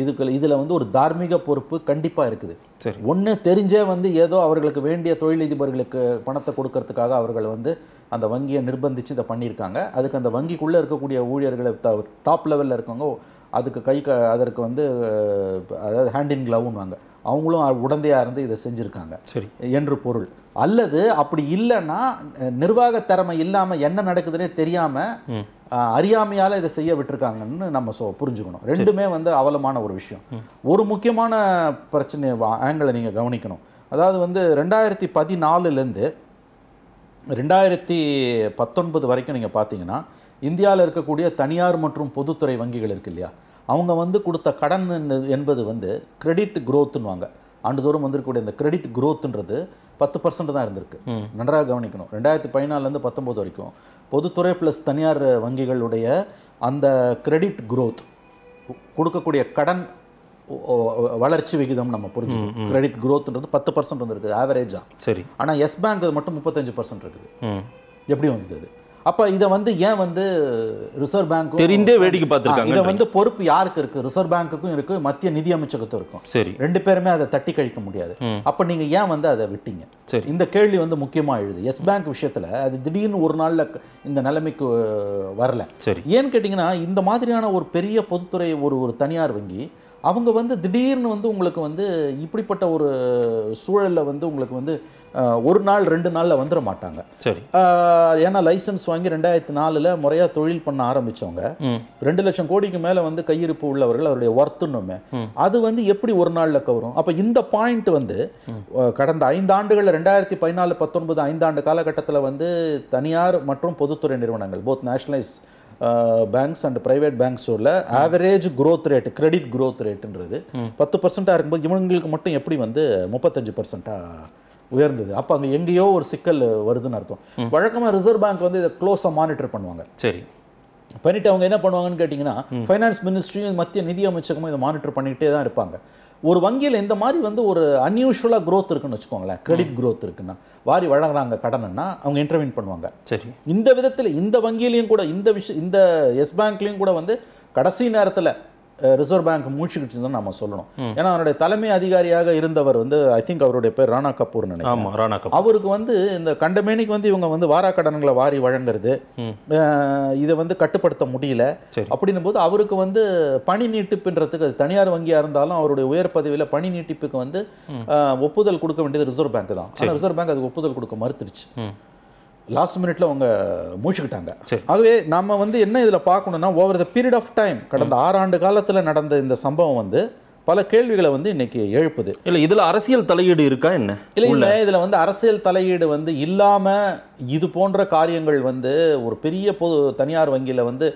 இதுக்கு இதில் வந்து ஒரு தார்மீக பொறுப்பு கண்டிப்பாக இருக்குது சரி ஒன்று தெரிஞ்சே வந்து ஏதோ அவர்களுக்கு வேண்டிய தொழிலதிபர்களுக்கு பணத்தை கொடுக்கறதுக்காக அவர்கள் வந்து அந்த வங்கியை நிர்பந்தித்து இதை பண்ணியிருக்காங்க அதுக்கு அந்த வங்கிக்குள்ளே இருக்கக்கூடிய ஊழியர்களை த டாப் லெவலில் இருக்கவங்க அதுக்கு கை க அதற்கு வந்து அதாவது ஹேண்ட் இன் கிளவுன்னு வாங்க அவங்களும் உடந்தையாக இருந்து இதை செஞ்சுருக்காங்க சரி என்று பொருள் அல்லது அப்படி இல்லைன்னா நிர்வாக திறமை இல்லாமல் என்ன நடக்குதுன்னே தெரியாமல் அறியாமையால் இதை செய்ய விட்டுருக்காங்கன்னு நம்ம சோ புரிஞ்சுக்கணும் ரெண்டுமே வந்து அவலமான ஒரு விஷயம் ஒரு முக்கியமான பிரச்சனை ஆங்கிளை நீங்கள் கவனிக்கணும் அதாவது வந்து ரெண்டாயிரத்தி பதினாலுலேருந்து ரெண்டாயிரத்தி பத்தொன்பது வரைக்கும் நீங்கள் பார்த்தீங்கன்னா இந்தியாவில் இருக்கக்கூடிய தனியார் மற்றும் பொதுத்துறை வங்கிகள் இருக்கு இல்லையா அவங்க வந்து கொடுத்த கடன் என்பது வந்து கிரெடிட் ஆண்டு ஆண்டுதோறும் வந்திருக்கக்கூடிய இந்த கிரெடிட் குரோத்துன்றது பத்து பர்சன்ட் தான் இருந்திருக்கு நன்றாக கவனிக்கணும் ரெண்டாயிரத்தி பதினாலேருந்து பத்தொம்போது வரைக்கும் பொதுத்துறை ப்ளஸ் தனியார் வங்கிகளுடைய அந்த கிரெடிட் குரோத் கொடுக்கக்கூடிய கடன் வளர்ச்சி விகிதம் நம்ம புரிஞ்சுக்கணும் கிரெடிட் குரோத்துன்றது பத்து பர்சன்ட் வந்துருக்குது ஆவரேஜாக சரி ஆனால் எஸ் பேங்க் அது மட்டும் முப்பத்தஞ்சு பர்சன்ட் இருக்குது எப்படி வந்தது அது அப்ப இதை வந்து ஏன் வந்து ரிசர்வ் பேங்க் தெரிந்தே வேடிக்கை பார்த்துருக்காங்க இதை வந்து பொறுப்பு யாருக்கு இருக்கு ரிசர்வ் பேங்க்குக்கும் இருக்கு மத்திய நிதி அமைச்சகத்தும் இருக்கும் சரி ரெண்டு பேருமே அதை தட்டி கழிக்க முடியாது அப்ப நீங்க ஏன் வந்து அதை விட்டீங்க சரி இந்த கேள்வி வந்து முக்கியமா எழுது எஸ் பேங்க் விஷயத்துல அது திடீர்னு ஒரு நாள்ல இந்த நிலைமைக்கு வரல சரி ஏன்னு கேட்டீங்கன்னா இந்த மாதிரியான ஒரு பெரிய பொதுத்துறை ஒரு ஒரு தனியார் வங்கி அவங்க வந்து திடீர்னு வந்து உங்களுக்கு வந்து இப்படிப்பட்ட ஒரு சூழலில் வந்து உங்களுக்கு வந்து ஒரு நாள் ரெண்டு நாளில் வந்துட மாட்டாங்க சரி ஏன்னா லைசன்ஸ் வாங்கி ரெண்டாயிரத்தி நாலில் முறையாக தொழில் பண்ண ஆரம்பித்தவங்க ரெண்டு லட்சம் கோடிக்கு மேலே வந்து கையிருப்பு உள்ளவர்கள் அவருடைய ஒர்த்துன்னுமே அது வந்து எப்படி ஒரு நாளில் கவரும் அப்போ இந்த பாயிண்ட் வந்து கடந்த ஐந்து ஆண்டுகளில் ரெண்டாயிரத்தி பதினாலு பத்தொன்பது ஐந்தாண்டு காலகட்டத்தில் வந்து தனியார் மற்றும் பொதுத்துறை நிறுவனங்கள் both nationalise banks and private பேங்க்ஸோட average growth rate credit growth ரேட்டுன்றது பத்து பர்சன்ட்டாக இருக்கும்போது இவங்களுக்கு மட்டும் எப்படி வந்து முப்பத்தஞ்சு பர்சன்ட்டாக உயர்ந்தது அப்போ அங்கே எங்கேயோ ஒரு சிக்கல் வருதுன்னு அர்த்தம் வழக்கமாக ரிசர்வ் பேங்க் வந்து இதை க்ளோஸாக மானிட்டர் பண்ணுவாங்க சரி பண்ணிட்டு அவங்க என்ன பண்ணுவாங்கன்னு கேட்டிங்கன்னா ஃபைனான்ஸ் மினிஸ்ட்ரியும் மத்திய நிதி அமைச்சகமும் இதை மானிட்டர் பண்ணிக்கிட்டே தான் இருப்பாங்க ஒரு வங்கியில் இந்த மாதிரி வந்து ஒரு அன்யூஷுவலாக க்ரோத் இருக்குன்னு வச்சுக்கோங்களேன் கிரெடிட் க்ரோத் இருக்குன்னா வாரி வழங்குறாங்க கடனுன்னா அவங்க இன்டர்வியூன் பண்ணுவாங்க சரி இந்த விதத்தில் இந்த வங்கியிலையும் கூட இந்த விஷயம் இந்த எஸ் பேங்க்லேயும் கூட வந்து கடைசி நேரத்தில் ரிசர்வ் பேங்க் மூழ்கிக்கிட்டு இருந்தால் நம்ம சொல்லணும் ஏன்னா அவருடைய தலைமை அதிகாரியாக இருந்தவர் வந்து ஐ திங்க் அவருடைய பேர் ராணா கபூர் நினைக்கிறேன் அவருக்கு வந்து இந்த கண்டமேனிக்கு வந்து இவங்க வந்து கடன்களை வாரி வழங்குறது இதை வந்து கட்டுப்படுத்த முடியல அப்படின்னும் போது அவருக்கு வந்து பணி நீட்டிப்புன்றதுக்கு அது தனியார் வங்கியாக இருந்தாலும் அவருடைய உயர் பதவியில் பணி நீட்டிப்புக்கு வந்து ஒப்புதல் கொடுக்க வேண்டியது ரிசர்வ் பேங்க் தான் ஆனால் ரிசர்வ் பேங்க் அதுக்கு ஒப்புதல் கொடுக்க மறுத்துருச்சு லாஸ்ட் மினிட்ல அவங்க மூச்சுக்கிட்டாங்க ஆகவே நம்ம வந்து என்ன இதில் பார்க்கணும்னா over the period of time கடந்த ஆறாண்டு காலத்தில் நடந்த இந்த சம்பவம் வந்து பல கேள்விகளை வந்து இன்னைக்கு எழுப்புது இல்லை இதில் அரசியல் தலையீடு இருக்கா என்ன இல்லை இதில் வந்து அரசியல் தலையீடு வந்து இல்லாமல் இது போன்ற காரியங்கள் வந்து ஒரு பெரிய பொது தனியார் வங்கியில் வந்து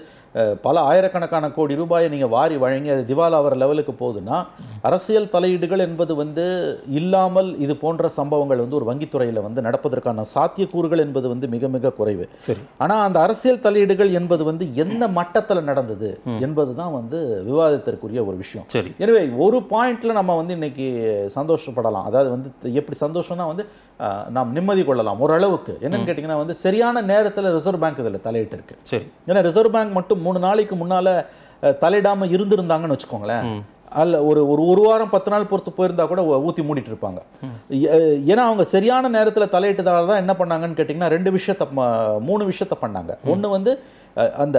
பல ஆயிரக்கணக்கான கோடி ரூபாயை நீங்கள் வாரி வழங்கி அது திவாலாகிற லெவலுக்கு போகுதுன்னா அரசியல் தலையீடுகள் என்பது வந்து இல்லாமல் இது போன்ற சம்பவங்கள் வந்து ஒரு வங்கித்துறையில் வந்து நடப்பதற்கான சாத்தியக்கூறுகள் என்பது வந்து மிக மிக குறைவு சரி ஆனால் அந்த அரசியல் தலையீடுகள் என்பது வந்து எந்த மட்டத்தில் நடந்தது என்பது தான் வந்து விவாதத்திற்குரிய ஒரு விஷயம் சரி எனவே ஒரு பாயிண்டில் நம்ம வந்து இன்னைக்கு சந்தோஷப்படலாம் அதாவது வந்து எப்படி சந்தோஷம்னா வந்து நாம் நிம்மதி கொள்ளலாம் ஓரளவுக்கு என்னன்னு கேட்டிங்கன்னா வந்து சரியான நேரத்தில் ரிசர்வ் பேங்க் இதில் தலையிட்டு இருக்கு சரி ஏன்னா ரிசர்வ் பேங்க் மட்டும் மூணு நாளைக்கு முன்னால் தலையிடாமல் இருந்திருந்தாங்கன்னு வச்சுக்கோங்களேன் அல்ல ஒரு ஒரு ஒரு வாரம் பத்து நாள் பொறுத்து போயிருந்தா கூட ஊற்றி மூடிட்டு இருப்பாங்க ஏன்னா அவங்க சரியான நேரத்தில் தலையிட்டதால தான் என்ன பண்ணாங்கன்னு கேட்டிங்கன்னா ரெண்டு விஷயத்த மூணு விஷயத்த பண்ணாங்க ஒன்று வந்து அந்த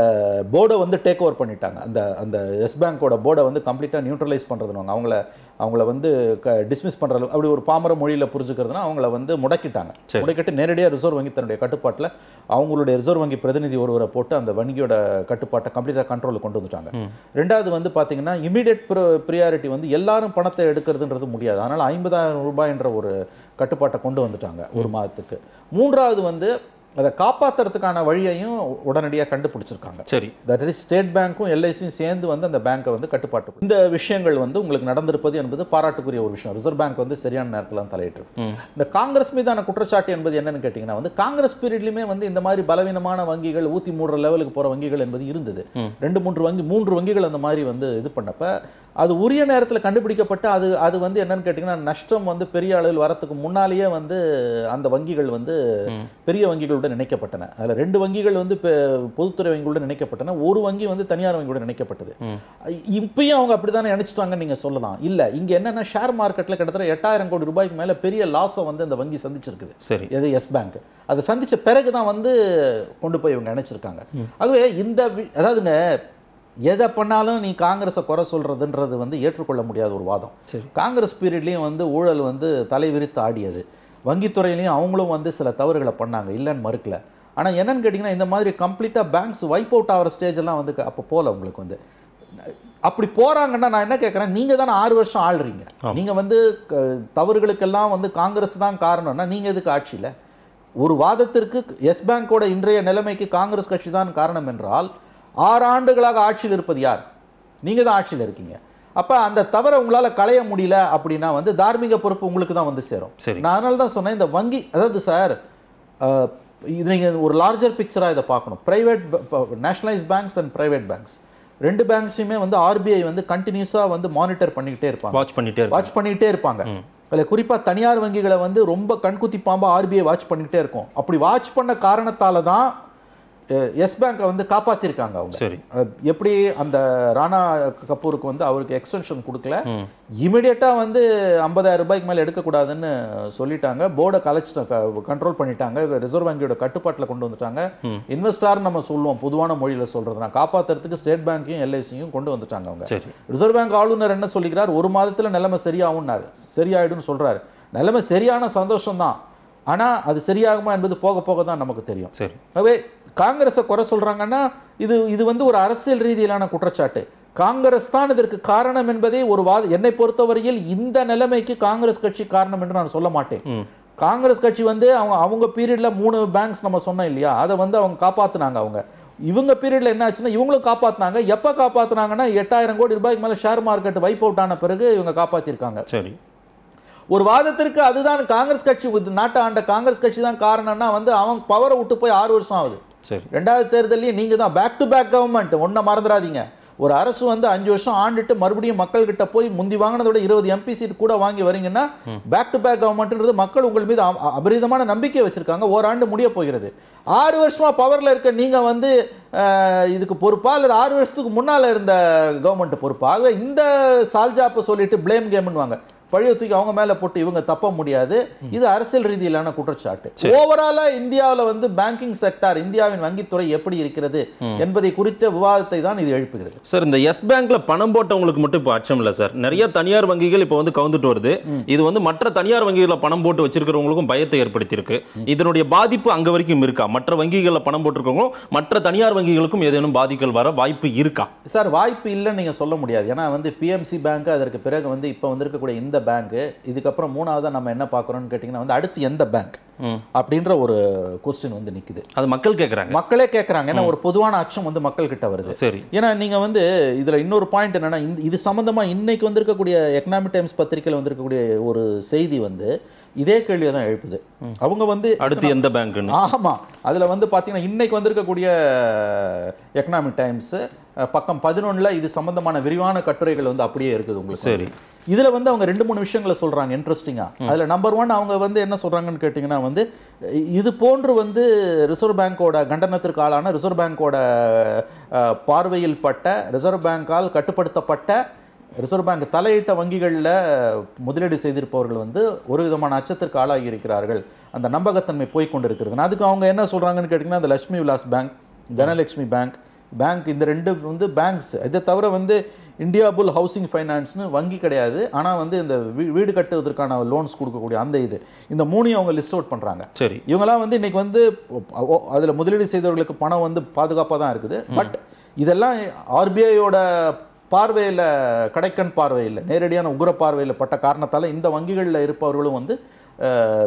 போர்டை வந்து டேக் ஓவர் பண்ணிட்டாங்க அந்த அந்த எஸ் பேங்கோட போர்டை வந்து கம்ப்ளீட்டாக நியூட்ரலைஸ் பண்ணுறதுனாங்க அவங்கள அவங்கள வந்து க டிஸ்மிஸ் பண்ணுற அப்படி ஒரு பாமர மொழியில் புரிஞ்சுக்கிறதுனா அவங்கள வந்து முடக்கிட்டாங்க முடக்கிட்டு நேரடியாக ரிசர்வ் வங்கி தன்னுடைய கட்டுப்பாட்டில் அவங்களுடைய ரிசர்வ் வங்கி பிரதிநிதி ஒருவரை போட்டு அந்த வங்கியோட கட்டுப்பாட்டை கம்ப்ளீட்டாக கண்ட்ரோலில் கொண்டு வந்துட்டாங்க ரெண்டாவது வந்து பார்த்தீங்கன்னா இமீடியட் ப்ரியாரிட்டி வந்து எல்லாரும் பணத்தை எடுக்கிறதுன்றது முடியாது அதனால் ஐம்பதாயிரம் ரூபாய்ன்ற ஒரு கட்டுப்பாட்டை கொண்டு வந்துட்டாங்க ஒரு மாதத்துக்கு மூன்றாவது வந்து அதை காப்பாற்றுறதுக்கான வழியையும் உடனடியாக கண்டுபிடிச்சிருக்காங்க சரி தட் இஸ் ஸ்டேட் பேங்க்கும் எல்ஐசியும் சேர்ந்து வந்து அந்த பேங்க்கை வந்து கட்டுப்பாட்டு இந்த விஷயங்கள் வந்து உங்களுக்கு நடந்திருப்பது என்பது பாராட்டுக்குரிய ஒரு விஷயம் ரிசர்வ் பேங்க் வந்து சரியான நேரத்தில் தலையிட்டு இந்த காங்கிரஸ் மீதான குற்றச்சாட்டு என்பது என்னன்னு கேட்டிங்கன்னா வந்து காங்கிரஸ் பீரியட்லையுமே வந்து இந்த மாதிரி பலவீனமான வங்கிகள் ஊற்றி மூடுற லெவலுக்கு போகிற வங்கிகள் என்பது இருந்தது ரெண்டு மூன்று வங்கி மூன்று வங்கிகள் அந்த மாதிரி வந்து இது பண்ணப்போ அது உரிய நேரத்தில் கண்டுபிடிக்கப்பட்டு அது அது வந்து என்னன்னு கேட்டிங்கன்னா நஷ்டம் வந்து பெரிய அளவில் வரத்துக்கு முன்னாலேயே வந்து அந்த வங்கிகள் வந்து பெரிய வங்கிகளுடன் இணைக்கப்பட்டன அதில் ரெண்டு வங்கிகள் வந்து பொதுத்துறை வங்கிகளுடன் இணைக்கப்பட்டன ஒரு வங்கி வந்து தனியார் வங்கியுடன் இணைக்கப்பட்டது இப்பயும் அவங்க அப்படி தானே நினச்சிட்டாங்கன்னு நீங்கள் சொல்லலாம் இல்லை இங்கே என்னென்னா ஷேர் மார்க்கெட்டில் கிட்டத்தட்ட எட்டாயிரம் கோடி ரூபாய்க்கு மேலே பெரிய லாஸை வந்து அந்த வங்கி சந்திச்சிருக்குது சரி எது எஸ் பேங்க் அதை சந்தித்த பிறகு தான் வந்து கொண்டு போய் இவங்க நினைச்சிருக்காங்க ஆகவே இந்த அதாவதுங்க எதை பண்ணாலும் நீ காங்கிரஸை குறை சொல்கிறதுன்றது வந்து ஏற்றுக்கொள்ள முடியாத ஒரு வாதம் காங்கிரஸ் பீரியட்லேயும் வந்து ஊழல் வந்து தலை விரித்து ஆடியது வங்கித்துறையிலையும் அவங்களும் வந்து சில தவறுகளை பண்ணாங்க இல்லைன்னு மறுக்கல ஆனால் என்னென்னு கேட்டிங்கன்னா இந்த மாதிரி கம்ப்ளீட்டாக பேங்க்ஸ் வைப் அவுட் ஆகிற ஸ்டேஜெல்லாம் வந்து அப்போ போகல உங்களுக்கு வந்து அப்படி போகிறாங்கன்னா நான் என்ன கேட்குறேன் நீங்கள் தானே ஆறு வருஷம் ஆள்றீங்க நீங்கள் வந்து தவறுகளுக்கெல்லாம் வந்து காங்கிரஸ் தான் காரணம்னா நீங்கள் எதுக்கு ஆட்சியில் ஒரு வாதத்திற்கு எஸ் பேங்கோட இன்றைய நிலைமைக்கு காங்கிரஸ் கட்சி தான் காரணம் என்றால் ஆறு ஆண்டுகளாக ஆட்சியில் இருப்பது யார் நீங்கள் தான் ஆட்சியில் இருக்கீங்க அப்போ அந்த தவறை உங்களால் களைய முடியல அப்படின்னா வந்து தார்மீக பொறுப்பு உங்களுக்கு தான் வந்து சேரும் நான் அதனால தான் சொன்னேன் இந்த வங்கி அதாவது சார் இது நீங்கள் ஒரு லார்ஜர் பிக்சராக இதை பார்க்கணும் private nationalise banks and private banks ரெண்டு பேங்க்ஸுமே வந்து ஆர்பிஐ வந்து கண்டினியூஸாக வந்து மானிட்டர் பண்ணிக்கிட்டே இருப்பாங்க வாட்ச் பண்ணிகிட்டே வாட்ச் பண்ணிகிட்டே இருப்பாங்க அதில் குறிப்பாக தனியார் வங்கிகளை வந்து ரொம்ப கண்குத்தி பாம்பாக ஆர்பிஐ வாட்ச் பண்ணிக்கிட்டே இருக்கும் அப்படி வாட்ச் பண்ண காரணத்தால் தான் எஸ் பேங்கை வந்து காப்பாற்றிருக்காங்க அவங்க சரி எப்படி அந்த ராணா கபூருக்கு வந்து அவருக்கு எக்ஸ்டென்ஷன் கொடுக்கல இமிடியட்டாக வந்து ஐம்பதாயிரம் ரூபாய்க்கு மேலே எடுக்கக்கூடாதுன்னு சொல்லிட்டாங்க போர்டை கலெக்ஷனை கண்ட்ரோல் பண்ணிட்டாங்க ரிசர்வ் வங்கியோட கட்டுப்பாட்டில் கொண்டு வந்துட்டாங்க இன்வெஸ்டார் நம்ம சொல்லுவோம் பொதுவான மொழியில் சொல்கிறது நான் காப்பாற்றுறதுக்கு ஸ்டேட் பேங்க்கையும் எல்ஐசியும் கொண்டு வந்துட்டாங்க அவங்க ரிசர்வ் பேங்க் ஆளுநர் என்ன சொல்லிக்கிறார் ஒரு மாதத்தில் நிலைமை சரியாகும்னார் சரியாயிடும்னு சொல்றாரு நிலைமை சரியான சந்தோஷம் தான் ஆனால் அது சரியாகுமா என்பது போக போக தான் நமக்கு தெரியும் சரி காங்கிரஸை குறை சொல்கிறாங்கன்னா இது இது வந்து ஒரு அரசியல் ரீதியிலான குற்றச்சாட்டு காங்கிரஸ் தான் இதற்கு காரணம் என்பதே ஒரு வாத என்னை பொறுத்தவரையில் இந்த நிலைமைக்கு காங்கிரஸ் கட்சி காரணம் என்று நான் சொல்ல மாட்டேன் காங்கிரஸ் கட்சி வந்து அவங்க அவங்க பீரியடில் மூணு பேங்க்ஸ் நம்ம சொன்னோம் இல்லையா அதை வந்து அவங்க காப்பாற்றினாங்க அவங்க இவங்க பீரியடில் என்ன ஆச்சுன்னா இவங்களும் காப்பாற்றினாங்க எப்போ காப்பாற்றினாங்கன்னா எட்டாயிரம் கோடி ரூபாய்க்கு மேலே ஷேர் மார்க்கெட் வைப் அவுட் ஆன பிறகு இவங்க காப்பாற்றிருக்காங்க சரி ஒரு வாதத்திற்கு அதுதான் காங்கிரஸ் கட்சி நாட்டை ஆண்ட காங்கிரஸ் கட்சி தான் காரணம்னா வந்து அவங்க பவரை விட்டு போய் ஆறு வருஷம் ஆகுது சரி ரெண்டாவது தேர்தலையும் நீங்கள் தான் பேக் டு பேக் கவர்மெண்ட் ஒன்றை மறந்துடாதீங்க ஒரு அரசு வந்து அஞ்சு வருஷம் ஆண்டுட்டு மறுபடியும் மக்கள்கிட்ட போய் முந்தி வாங்கினதோட இருபது எம்பி சீட் கூட வாங்கி வரீங்கன்னா பேக் டு பேக் கவர்மெண்ட்ன்றது மக்கள் உங்கள் மீது அபரிதமான நம்பிக்கை வச்சுருக்காங்க ஓராண்டு முடிய போகிறது ஆறு வருஷமாக பவரில் இருக்க நீங்கள் வந்து இதுக்கு பொறுப்பா அல்லது ஆறு வருஷத்துக்கு முன்னால் இருந்த கவர்மெண்ட் பொறுப்பாக இந்த சால்ஜாப்பை சொல்லிட்டு பிளேம் கேம்னுவாங்க பழிய தூக்கி அவங்க மேலே போட்டு இவங்க தப்ப முடியாது இது அரசியல் ரீதியிலான குற்றச்சாட்டு ஓவராலா இந்தியாவில் வந்து பேங்கிங் செக்டார் இந்தியாவின் வங்கித்துறை எப்படி இருக்கிறது என்பதை குறித்த விவாதத்தை தான் இது எழுப்புகிறது சார் இந்த எஸ் பேங்க்ல பணம் போட்டவங்களுக்கு மட்டும் இப்போ அச்சம் இல்லை சார் நிறைய தனியார் வங்கிகள் இப்போ வந்து கவுந்துட்டு வருது இது வந்து மற்ற தனியார் வங்கிகளில் பணம் போட்டு வச்சிருக்கிறவங்களுக்கும் பயத்தை ஏற்படுத்தியிருக்கு இதனுடைய பாதிப்பு அங்க வரைக்கும் இருக்கா மற்ற வங்கிகளில் பணம் போட்டிருக்கவங்களும் மற்ற தனியார் வங்கிகளுக்கும் ஏதேனும் பாதிக்கல் வர வாய்ப்பு இருக்கா சார் வாய்ப்பு இல்லைன்னு நீங்கள் சொல்ல முடியாது ஏன்னா வந்து பிஎம்சி பேங்க் அதற்கு பிறகு வந்து இப்போ வந்திருக்கக்கூடிய இந்த எந்த பேங்க்கு இதுக்கப்புறம் மூணாவதாக நம்ம என்ன பார்க்குறோன்னு கேட்டிங்கன்னா வந்து அடுத்து எந்த பேங்க் அப்படின்ற ஒரு கொஸ்டின் வந்து நிற்குது அது மக்கள் கேட்குறாங்க மக்களே கேட்குறாங்க ஏன்னா ஒரு பொதுவான அச்சம் வந்து மக்கள் கிட்ட வருது சரி ஏன்னா நீங்கள் வந்து இதில் இன்னொரு பாயிண்ட் என்னென்னா இது சம்மந்தமாக இன்னைக்கு வந்திருக்கக்கூடிய எக்கனாமிக் டைம்ஸ் பத்திரிகையில் வந்திருக்கக்கூடிய ஒரு செய்தி வந்து இதே கேள்வியை தான் எழுப்புது அவங்க வந்து அடுத்து எந்த பேங்க் ஆமாம் அதில் வந்து பார்த்தீங்கன்னா இன்னைக்கு வந்திருக்கக்கூடிய எக்கனாமிக் டைம்ஸு பக்கம் பதினொன்றில் இது சம்மந்தமான விரிவான கட்டுரைகள் வந்து அப்படியே இருக்குது உங்களுக்கு சரி இதில் வந்து அவங்க ரெண்டு மூணு விஷயங்களை சொல்கிறாங்க இன்ட்ரெஸ்டிங்காக அதில் நம்பர் ஒன் அவங்க வந்து என்ன சொல்கிறாங்கன்னு கேட்டிங்கன்னா வந்து இது போன்று வந்து ரிசர்வ் பேங்கோட கண்டனத்திற்கு ஆளான ரிசர்வ் பேங்கோட பார்வையில் பட்ட ரிசர்வ் பேங்கால் கட்டுப்படுத்தப்பட்ட ரிசர்வ் பேங்க் தலையிட்ட வங்கிகளில் முதலீடு செய்திருப்பவர்கள் வந்து ஒரு விதமான அச்சத்திற்கு ஆளாகி இருக்கிறார்கள் அந்த நம்பகத்தன்மை போய் கொண்டு இருக்கிறது அதுக்கு அவங்க என்ன சொல்கிறாங்கன்னு கேட்டிங்கன்னா அந்த Lakshmi Vilas bank Dhanalakshmi bank bank இந்த ரெண்டு வந்து பேங்க்ஸ் இதை தவிர வந்து இந்தியா புல் ஹவுசிங் ஃபைனான்ஸ்னு வங்கி கிடையாது ஆனால் வந்து இந்த வீடு கட்டுவதற்கான லோன்ஸ் கொடுக்கக்கூடிய அந்த இது இந்த மூணையும் அவங்க லிஸ்ட் அவுட் பண்ணுறாங்க சரி இவங்கெல்லாம் வந்து இன்றைக்கி வந்து அதில் முதலீடு செய்தவர்களுக்கு பணம் வந்து பாதுகாப்பாக தான் இருக்குது பட் இதெல்லாம் ஆர்பிஐயோட பார்வையில் கடைக்கண் பார்வையில் நேரடியான உகர பார்வையில் பட்ட காரணத்தால் இந்த வங்கிகளில் இருப்பவர்களும் வந்து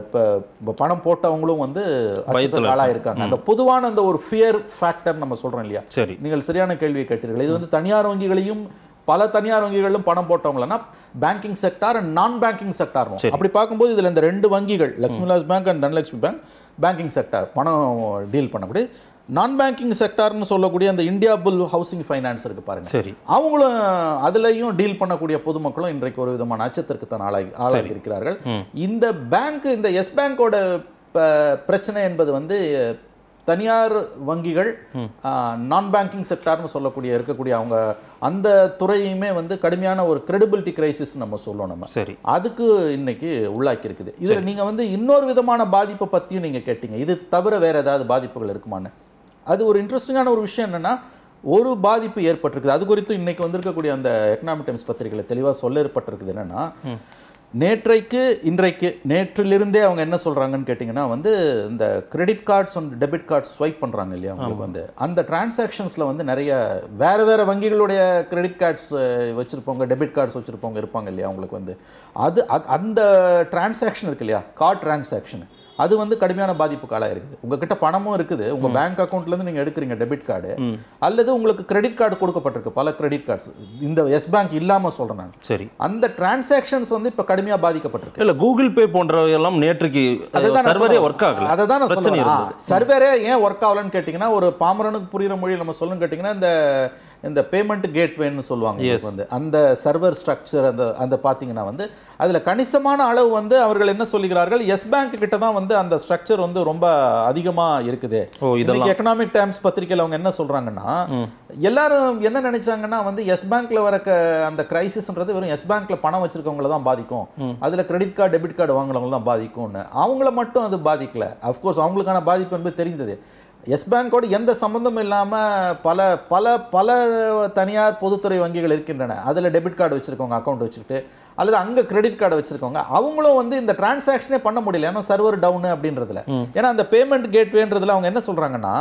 இப்போ பணம் போட்டவங்களும் வந்து ஆளாக இருக்காங்க அந்த பொதுவான அந்த ஒரு ஃபியர் ஃபேக்டர் நம்ம சொல்கிறோம் இல்லையா சரி நீங்கள் சரியான கேள்வியை கேட்டீர்கள் இது வந்து தனியார் வங்கிகளையும் பல தனியார் வங்கிகளிலும் பணம் போட்டவங்களன்னா banking sector and non banking sector அப்படி பார்க்கும்போது இதில் இந்த ரெண்டு வங்கிகள் Lakshmi Vilas bank and Dhanalakshmi bank banking sector பணம் டீல் பண்ணக்கூடிய நான் பேங்கிங் செக்டார்னு சொல்லக்கூடிய அந்த இந்தியா புல் ஹவுசிங் ஃபைனான்ஸ் இருக்கு பாருங்க சரி அவங்களும் அதுலேயும் டீல் பண்ணக்கூடிய பொதுமக்களும் இன்றைக்கு ஒரு விதமான அச்சத்திற்கு தான் ஆளாகி ஆளாகி இருக்கிறார்கள் இந்த பேங்க் இந்த எஸ் பேங்கோட பிரச்சனை என்பது வந்து தனியார் வங்கிகள் நான் பேங்கிங் செக்டார்னு சொல்லக்கூடிய இருக்கக்கூடிய அவங்க அந்த துறையுமே வந்து கடுமையான ஒரு கிரெடிபிலிட்டி கிரைசிஸ் நம்ம சொல்லணும் நம்ம சரி அதுக்கு இன்னைக்கு உள்ளாக்கி இருக்குது இதில் நீங்கள் வந்து இன்னொரு விதமான பாதிப்பை பற்றியும் நீங்கள் கேட்டீங்க இது தவிர வேறு ஏதாவது பாதிப்புகள் இருக்குமான்னு அது ஒரு இன்ட்ரெஸ்டிங்கான ஒரு விஷயம் என்னென்னா ஒரு பாதிப்பு ஏற்பட்டிருக்குது அது குறித்து இன்றைக்கி வந்திருக்கக்கூடிய அந்த எக்கனாமிக் டைம்ஸ் பத்திரிகையில் தெளிவாக சொல்ல ஏற்பட்டிருக்குது என்னென்னா நேற்றைக்கு இன்றைக்கு நேற்றிலிருந்தே அவங்க என்ன சொல்கிறாங்கன்னு கேட்டிங்கன்னா வந்து இந்த credit cards and debit cards swipe பண்ணுறாங்க இல்லையா அவங்களுக்கு வந்து அந்த டிரான்சாக்ஷன்ஸில் வந்து நிறைய வேறு வேறு வங்கிகளுடைய கிரெடிட் கார்ட்ஸ் வச்சுருப்பவங்க டெபிட் கார்ட்ஸ் வச்சுருப்பவங்க இருப்பாங்க இல்லையா அவங்களுக்கு வந்து அது அந்த டிரான்சாக்ஷன் இருக்கு இல்லையா கார்ட் டிரான்சாக்ஷன் அது வந்து கடுமையான பாதிப்புக்கு ஆளாயிருக்குது உங்ககிட்ட பணமும் இருக்குது உங்கள் பேங்க் அக்கௌண்ட்லேருந்து நீங்கள் எடுக்கிறீங்க டெபிட் கார்டு அல்லது உங்களுக்கு கிரெடிட் கார்டு கொடுக்கப்பட்டிருக்கு பல கிரெடிட் கார்ட்ஸ் இந்த எஸ் பேங்க் இல்லாமல் சொல்கிறேன் நான் சரி அந்த டிரான்சாக்ஷன்ஸ் வந்து இப்போ கடுமையாக பாதிக்கப்பட்டிருக்கு இல்லை கூகுள் பே போன்றவையெல்லாம் நேற்றுக்கு சர்வரே ஒர்க் ஆகல அதை சர்வரே ஏன் ஒர்க் ஆகலன்னு கேட்டிங்கன்னா ஒரு பாமரனுக்கு புரிகிற மொழி நம்ம சொல்லணும்னு கேட்டிங்கன்னா இந்த இந்த பேமெண்ட் கேட்வேன்னு சொல்லுவாங்க வந்து அந்த சர்வர் ஸ்ட்ரக்சர் அந்த அந்த பார்த்தீங்கன்னா வந்து அதில் கணிசமான அளவு வந்து அவர்கள் என்ன சொல்லுகிறார்கள் எஸ் பேங்க் கிட்ட தான் வந்து அந்த ஸ்ட்ரக்சர் வந்து ரொம்ப அதிகமாக இருக்குது இதற்கு எக்கனாமிக் டைம்ஸ் பத்திரிகையில் அவங்க என்ன சொல்கிறாங்கன்னா எல்லாரும் என்ன நினைச்சாங்கன்னா வந்து எஸ் பேங்க்ல வர அந்த கிரைசிஸ்ன்றது வெறும் எஸ் பேங்க்ல பணம் வச்சிருக்கவங்களை தான் பாதிக்கும் அதில் கிரெடிட் கார்டு டெபிட் கார்டு வாங்குறவங்க தான் பாதிக்கும்னு அவங்கள மட்டும் அது பாதிக்கல அஃப்கோர்ஸ் அவங்களுக்கான பாதிப்பு என்பது தெரிந்தது எஸ் பேங்கோடு எந்த சம்மந்தமும் இல்லாமல் பல பல பல தனியார் பொதுத்துறை வங்கிகள் இருக்கின்றன அதில் டெபிட் கார்டு வச்சுருக்கவங்க அக்கௌண்ட் வச்சுக்கிட்டு அல்லது அங்கே கிரெடிட் கார்டு வச்சுருக்கவங்க அவங்களும் வந்து இந்த டிரான்சாக்ஷனே பண்ண முடியல ஏன்னா சர்வர் டவுனு அப்படின்றதுல ஏன்னா அந்த பேமெண்ட் கேட்வேன்றதுல அவங்க என்ன சொல்கிறாங்கன்னா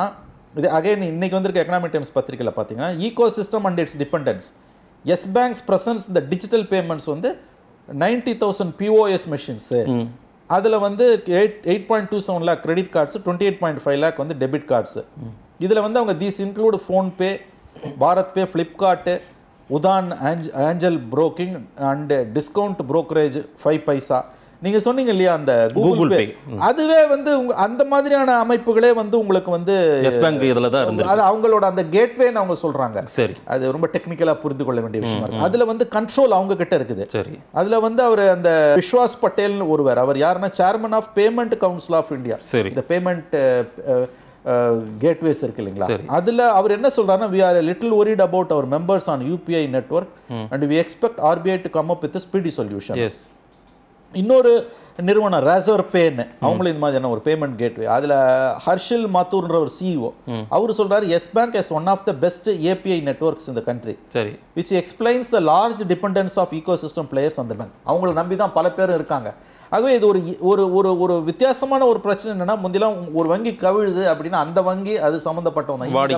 இது அகைன் இன்றைக்கி வந்திருக்க எக்கனாமிக் டைம்ஸ் பத்திரிக்கையில் பார்த்தீங்கன்னா ecosystem and its dependence Yes banks presence இந்த டிஜிட்டல் பேமெண்ட்ஸ் வந்து நைன்டி தௌசண்ட் பிஓஎஸ் மிஷின்ஸு அதில் வந்து eight eight point two seven lakh credit cards twenty eight point five lakh வந்து டெபிட் கார்ட்ஸு இதில் வந்து அவங்க தீஸ் இன்க்ளூடு ஃபோன்பே பாரத் பே ஃப்ளிப்கார்ட்டு உதான் ஆஞ்ச் Angel broking and discount brokerage five paisa நீங்க சொன்னீங்க இல்லையா அந்த கூகுள் பே அதுவே வந்து உங்க அந்த மாதிரியான அமைப்புகளே வந்து உங்களுக்கு வந்து எஸ் பேங்க் இதுல தான் இருந்து அது அவங்களோட அந்த கேட்வேன்னு அவங்க சொல்றாங்க சரி அது ரொம்ப டெக்னிக்கலா புரிந்து கொள்ள வேண்டிய விஷயம் இருக்குது அதுல வந்து கண்ட்ரோல் அவங்க கிட்ட இருக்குது சரி அதுல வந்து அவர் அந்த விஸ்வாஸ் பட்டேல்னு ஒருவர் அவர் யாருன்னா chairman of payment council of India சரி இந்த பேமெண்ட் கேட்வேஸ் இருக்கு இல்லைங்களா அதுல அவர் என்ன சொல்றாருன்னா we are little worried about our members on UPI network and we expect RBI to come up with speedy solution yes இன்னொரு நிறுவனம் ரேசர் பேன்னு அவங்களும் இந்த மாதிரியான ஒரு பேமெண்ட் கேட்வே அதில் ஹர்ஷில் மாத்தூர்ன்ற ஒரு சிஇஓ அவர் சொல்கிறார் Yes Bank yes one of the best API networks இந்த கண்ட்ரி சரி which explains the large dependence of ecosystem players அந்த பேங்க் அவங்கள நம்பி தான் பல பேரும் இருக்காங்க ஆகவே இது ஒரு ஒரு ஒரு ஒரு வித்தியாசமான ஒரு பிரச்சனை என்னன்னா முந்திலாம் ஒரு வங்கி கவிழுது அப்படின்னா அந்த வங்கி அது சம்மந்தப்பட்டவங்க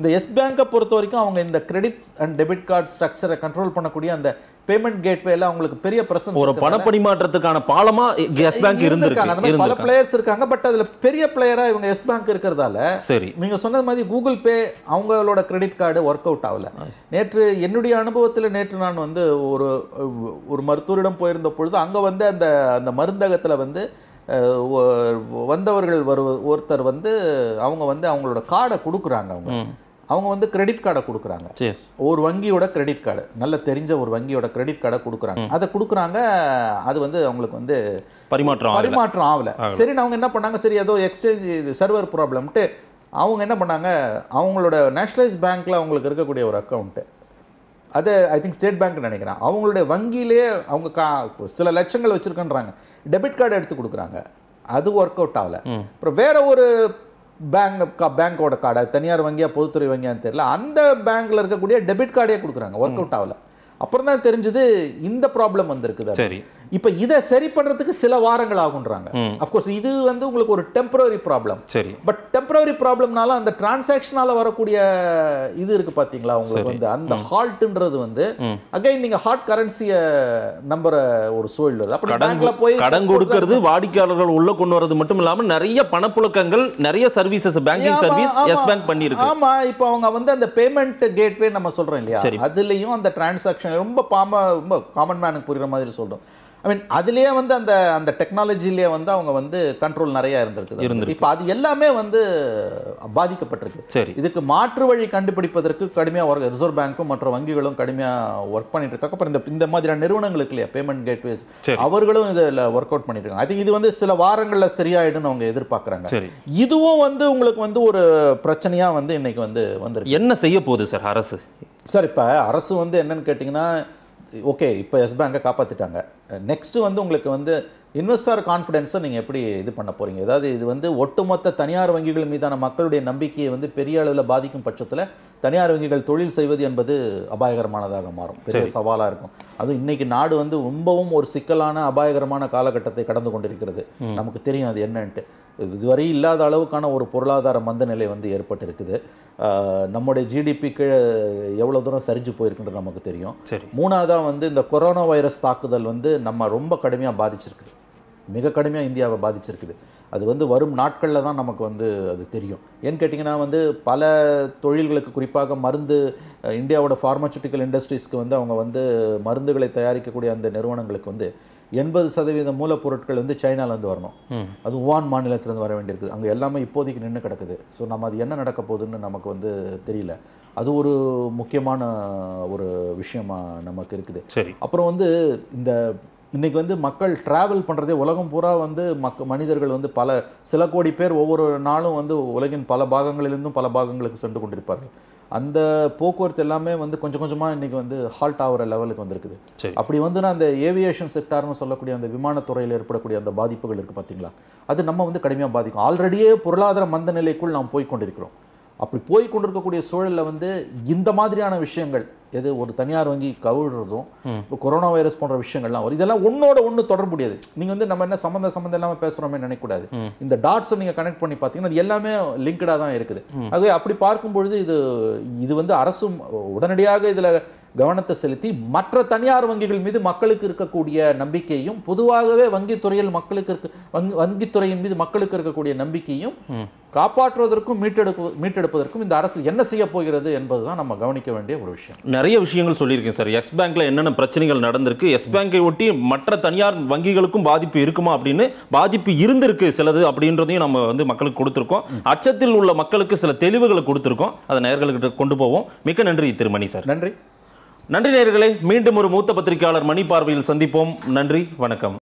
இந்த எஸ் பேங்கை பொறுத்த வரைக்கும் அவங்க இந்த கிரெடிட் அண்ட் டெபிட் கார்டு ஸ்ட்ரக்சரை கண்ட்ரோல் பண்ணக்கூடிய அந்த பேமெண்ட் கேட்வே எல்லாம் அவங்களுக்கு பெரிய பிரசன்ஸ் ஒரு பண பரிமாற்றத்துக்கான பாலமா எஸ் பேங்க் இருந்திருக்காங்க அந்த மாதிரி பல பிளேயர்ஸ் இருக்காங்க பட் அதுல பெரிய பிளேயரா இவங்க எஸ் பேங்க் இருக்கிறதால சரி நீங்க சொன்னது மாதிரி கூகுள் பே அவங்களோட கிரெடிட் கார்டு ஒர்க் அவுட் ஆகல நேற்று என்னுடைய அனுபவத்தில் நேற்று நான் வந்து ஒரு ஒரு மருத்துவரிடம் போயிருந்த பொழுது அங்கே வந்து அந்த அந்த மருந்தகத்தில் வந்து வந்தவர்கள் வரு ஒருத்தர் வந்து அவங்க வந்து அவங்களோட கார்டை கொடுக்குறாங்க அவங்க அவங்க வந்து கிரெடிட் கார்டை கொடுக்குறாங்க ஒரு வங்கியோட கிரெடிட் கார்டு நல்ல தெரிஞ்ச ஒரு வங்கியோட கிரெடிட் கார்டை கொடுக்குறாங்க அதை கொடுக்குறாங்க அது வந்து அவங்களுக்கு வந்து பரிமாற்றம் பரிமாற்றம் ஆகல சரி அவங்க என்ன பண்ணாங்க சரி ஏதோ எக்ஸ்சேஞ்ச் இது சர்வர் ப்ராப்ளம்ட்டு அவங்க என்ன பண்ணாங்க அவங்களோட நேஷ்னலைஸ் பேங்க்கில் அவங்களுக்கு இருக்கக்கூடிய ஒரு அக்கௌண்ட்டு அது ஐ திங்க் ஸ்டேட் பேங்க் நினைக்கிறேன் அவங்களுடைய வங்கியிலே அவங்க கா சில லட்சங்கள் வச்சுருக்கன்றாங்க டெபிட் கார்டு எடுத்து கொடுக்குறாங்க அது ஒர்க் அவுட் ஆகலை அப்புறம் வேற ஒரு பேங்க் கா பேங்க்கோட கார்டை தனியார் வங்கியா பொதுத்துறை வங்கியான்னு தெரியல அந்த பேங்க்கில் இருக்கக்கூடிய டெபிட் கார்டே கொடுக்குறாங்க ஒர்க் அவுட் ஆகலை அப்புறம் தான் தெரிஞ்சது இந்த ப்ராப்ளம் வந்திருக்குது சரி இப்போ இதை சரி பண்ணுறதுக்கு சில வாரங்கள் ஆகுன்றாங்க அஃப்கோர்ஸ் இது வந்து உங்களுக்கு ஒரு டெம்பரரி ப்ராப்ளம் சரி பட் டெம்பரரி ப்ராப்ளம்னால அந்த டிரான்சாக்ஷனால் வரக்கூடிய இது இருக்கு பார்த்தீங்களா உங்களுக்கு வந்து அந்த ஹால்ட்டுன்றது வந்து அகைன் நீங்க ஹார்ட் கரன்சியை நம்புற ஒரு சூழல் அப்படி பேங்க்ல போய் கடன் கொடுக்கறது வாடிக்கையாளர்கள் உள்ள கொண்டு வரது மட்டும் இல்லாம நிறைய பணப்புழக்கங்கள் நிறைய services banking service Yes Bank பண்ணியிருக்கு ஆமா இப்போ அவங்க வந்து அந்த பேமெண்ட் கேட்வே நம்ம சொல்றோம் இல்லையா அதுலயும் அந்த டிரான்சாக்ஷன் ரொம்ப பாம ரொம்ப காமன் மேனுக்கு புரிகிற மாதிரி சொல்றோம் ஐ மீன் அதுலேயே வந்து அந்த அந்த டெக்னாலஜிலேயே வந்து அவங்க வந்து கண்ட்ரோல் நிறையா இருந்திருக்கு இருந்திருக்கு இப்போ அது எல்லாமே வந்து பாதிக்கப்பட்டிருக்கு சரி இதுக்கு மாற்று வழி கண்டுபிடிப்பதற்கு கடுமையாக ஒர்க் ரிசர்வ் பேங்க்கும் மற்ற வங்கிகளும் கடுமையாக ஒர்க் பண்ணிட்டு இருக்காங்க அப்புறம் இந்த இந்த மாதிரியான நிறுவனங்களுக்கு இல்லையா பேமெண்ட் கேட்வேஸ் அவர்களும் இதில் ஒர்க் அவுட் பண்ணிட்டு இருக்காங்க அது இது வந்து சில வாரங்களில் சரியாயிடும் அவங்க எதிர்பார்க்குறாங்க சரி இதுவும் வந்து உங்களுக்கு வந்து ஒரு பிரச்சனையாக வந்து இன்னைக்கு வந்து வந்துருக்கு என்ன செய்ய போகுது சார் அரசு சார் இப்போ அரசு வந்து என்னன்னு கேட்டிங்கன்னா ஓகே இப்போ எஸ் பேங்கை காப்பாற்றிட்டாங்க நெக்ஸ்ட்டு வந்து உங்களுக்கு வந்து இன்வெஸ்டர் கான்ஃபிடென்ஸை நீங்கள் எப்படி இது பண்ண போகிறீங்க அதாவது இது வந்து ஒட்டுமொத்த தனியார் வங்கிகள் மீதான மக்களுடைய நம்பிக்கையை வந்து பெரிய அளவில் பாதிக்கும் பட்சத்தில் தனியார் வங்கிகள் தொழில் செய்வது என்பது அபாயகரமானதாக மாறும் பெரிய சவாலாக இருக்கும் அதுவும் இன்னைக்கு நாடு வந்து ரொம்பவும் ஒரு சிக்கலான அபாயகரமான காலகட்டத்தை கடந்து கொண்டிருக்கிறது நமக்கு தெரியும் அது என்னன்ட்டு இதுவரை இல்லாத அளவுக்கான ஒரு பொருளாதார மந்த நிலை வந்து ஏற்பட்டிருக்குது நம்முடைய ஜிடிபி கீழே எவ்வளோ தூரம் சரிஞ்சு போயிருக்குன்றது நமக்கு தெரியும் மூணாவதாக வந்து இந்த கொரோனா வைரஸ் தாக்குதல் வந்து நம்ம ரொம்ப கடுமையாக பாதிச்சிருக்குது மிக கடுமையாக இந்தியாவை பாதிச்சிருக்குது அது வந்து வரும் நாட்களில் தான் நமக்கு வந்து அது தெரியும் ஏன்னு கேட்டிங்கன்னா வந்து பல தொழில்களுக்கு குறிப்பாக மருந்து இந்தியாவோட ஃபார்மசூட்டிக்கல் இண்டஸ்ட்ரீஸ்க்கு வந்து அவங்க வந்து மருந்துகளை தயாரிக்கக்கூடிய அந்த நிறுவனங்களுக்கு வந்து எண்பது சதவீத மூலப்பொருட்கள் வந்து சைனாலேருந்து வரணும் அது உவான் மாநிலத்திலேருந்து வர வேண்டியிருக்குது அங்கே எல்லாமே இப்போதைக்கு நின்று கிடக்குது ஸோ நம்ம அது என்ன நடக்க போகுதுன்னு நமக்கு வந்து தெரியல அது ஒரு முக்கியமான ஒரு விஷயமாக நமக்கு இருக்குது சரி அப்புறம் வந்து இந்த இன்றைக்கி வந்து மக்கள் ட்ராவல் பண்ணுறதே உலகம் பூரா வந்து மக்க மனிதர்கள் வந்து பல சில கோடி பேர் ஒவ்வொரு நாளும் வந்து உலகின் பல பாகங்களிலிருந்தும் பல பாகங்களுக்கு சென்று கொண்டிருப்பார்கள் அந்த போக்குவரத்து எல்லாமே வந்து கொஞ்சம் கொஞ்சமாக இன்றைக்கி வந்து ஹால்ட் ஆகிற லெவலுக்கு வந்திருக்குது அப்படி வந்து நான் அந்த ஏவியேஷன் செக்டார்னு சொல்லக்கூடிய அந்த விமானத்துறையில் ஏற்படக்கூடிய அந்த பாதிப்புகள் இருக்குது பார்த்திங்களா அது நம்ம வந்து கடுமையாக பாதிக்கும் ஆல்ரெடியே பொருளாதார மந்த நிலைக்குள் நாம் போய் கொண்டிருக்கிறோம் அப்படி போய் கொண்டிருக்கக்கூடிய சூழலில் வந்து இந்த மாதிரியான விஷயங்கள் எது ஒரு தனியார் வங்கி கவிழ்றதும் இப்போ கொரோனா வைரஸ் போன்ற விஷயங்கள்லாம் வரும் இதெல்லாம் ஒன்றோட ஒன்று தொடர்புடையது நீங்கள் வந்து நம்ம என்ன சம்மந்த சம்மந்தம் இல்லாமல் பேசுகிறோமே நினைக்கூடாது இந்த டாட்ஸை நீங்கள் கனெக்ட் பண்ணி பார்த்தீங்கன்னா அது எல்லாமே லிங்க்டாக தான் இருக்குது ஆகவே அப்படி பார்க்கும்பொழுது இது இது வந்து அரசும் உடனடியாக இதில் கவனத்தை செலுத்தி மற்ற தனியார் வங்கிகள் மீது மக்களுக்கு இருக்கக்கூடிய நம்பிக்கையும் பொதுவாகவே வங்கித்துறையில் மக்களுக்கு இருக்க வங்கி வங்கித்துறையின் மீது மக்களுக்கு இருக்கக்கூடிய நம்பிக்கையும் காப்பாற்றுவதற்கும் மீட்டெடுப்பு மீட்டெடுப்பதற்கும் இந்த அரசு என்ன செய்ய போகிறது என்பது தான் நம்ம கவனிக்க வேண்டிய ஒரு விஷயம் நிறைய விஷயங்கள் சொல்லியிருக்கேன் சார் எஸ் பேங்க்ல என்னென்ன பிரச்சனைகள் நடந்திருக்கு எஸ் பேங்கை ஒட்டி மற்ற தனியார் வங்கிகளுக்கும் பாதிப்பு இருக்குமா அப்படின்னு பாதிப்பு இருந்திருக்கு சிலது அப்படின்றதையும் நம்ம வந்து மக்களுக்கு கொடுத்துருக்கோம் அச்சத்தில் உள்ள மக்களுக்கு சில தெளிவுகளை கொடுத்துருக்கோம் அதை நேர்களுக்கு கொண்டு போவோம் மிக நன்றி திருமணி சார் நன்றி நன்றி நேர்களை மீண்டும் ஒரு மூத்த பத்திரிகையாளர் மணி பார்வையில் சந்திப்போம் நன்றி வணக்கம்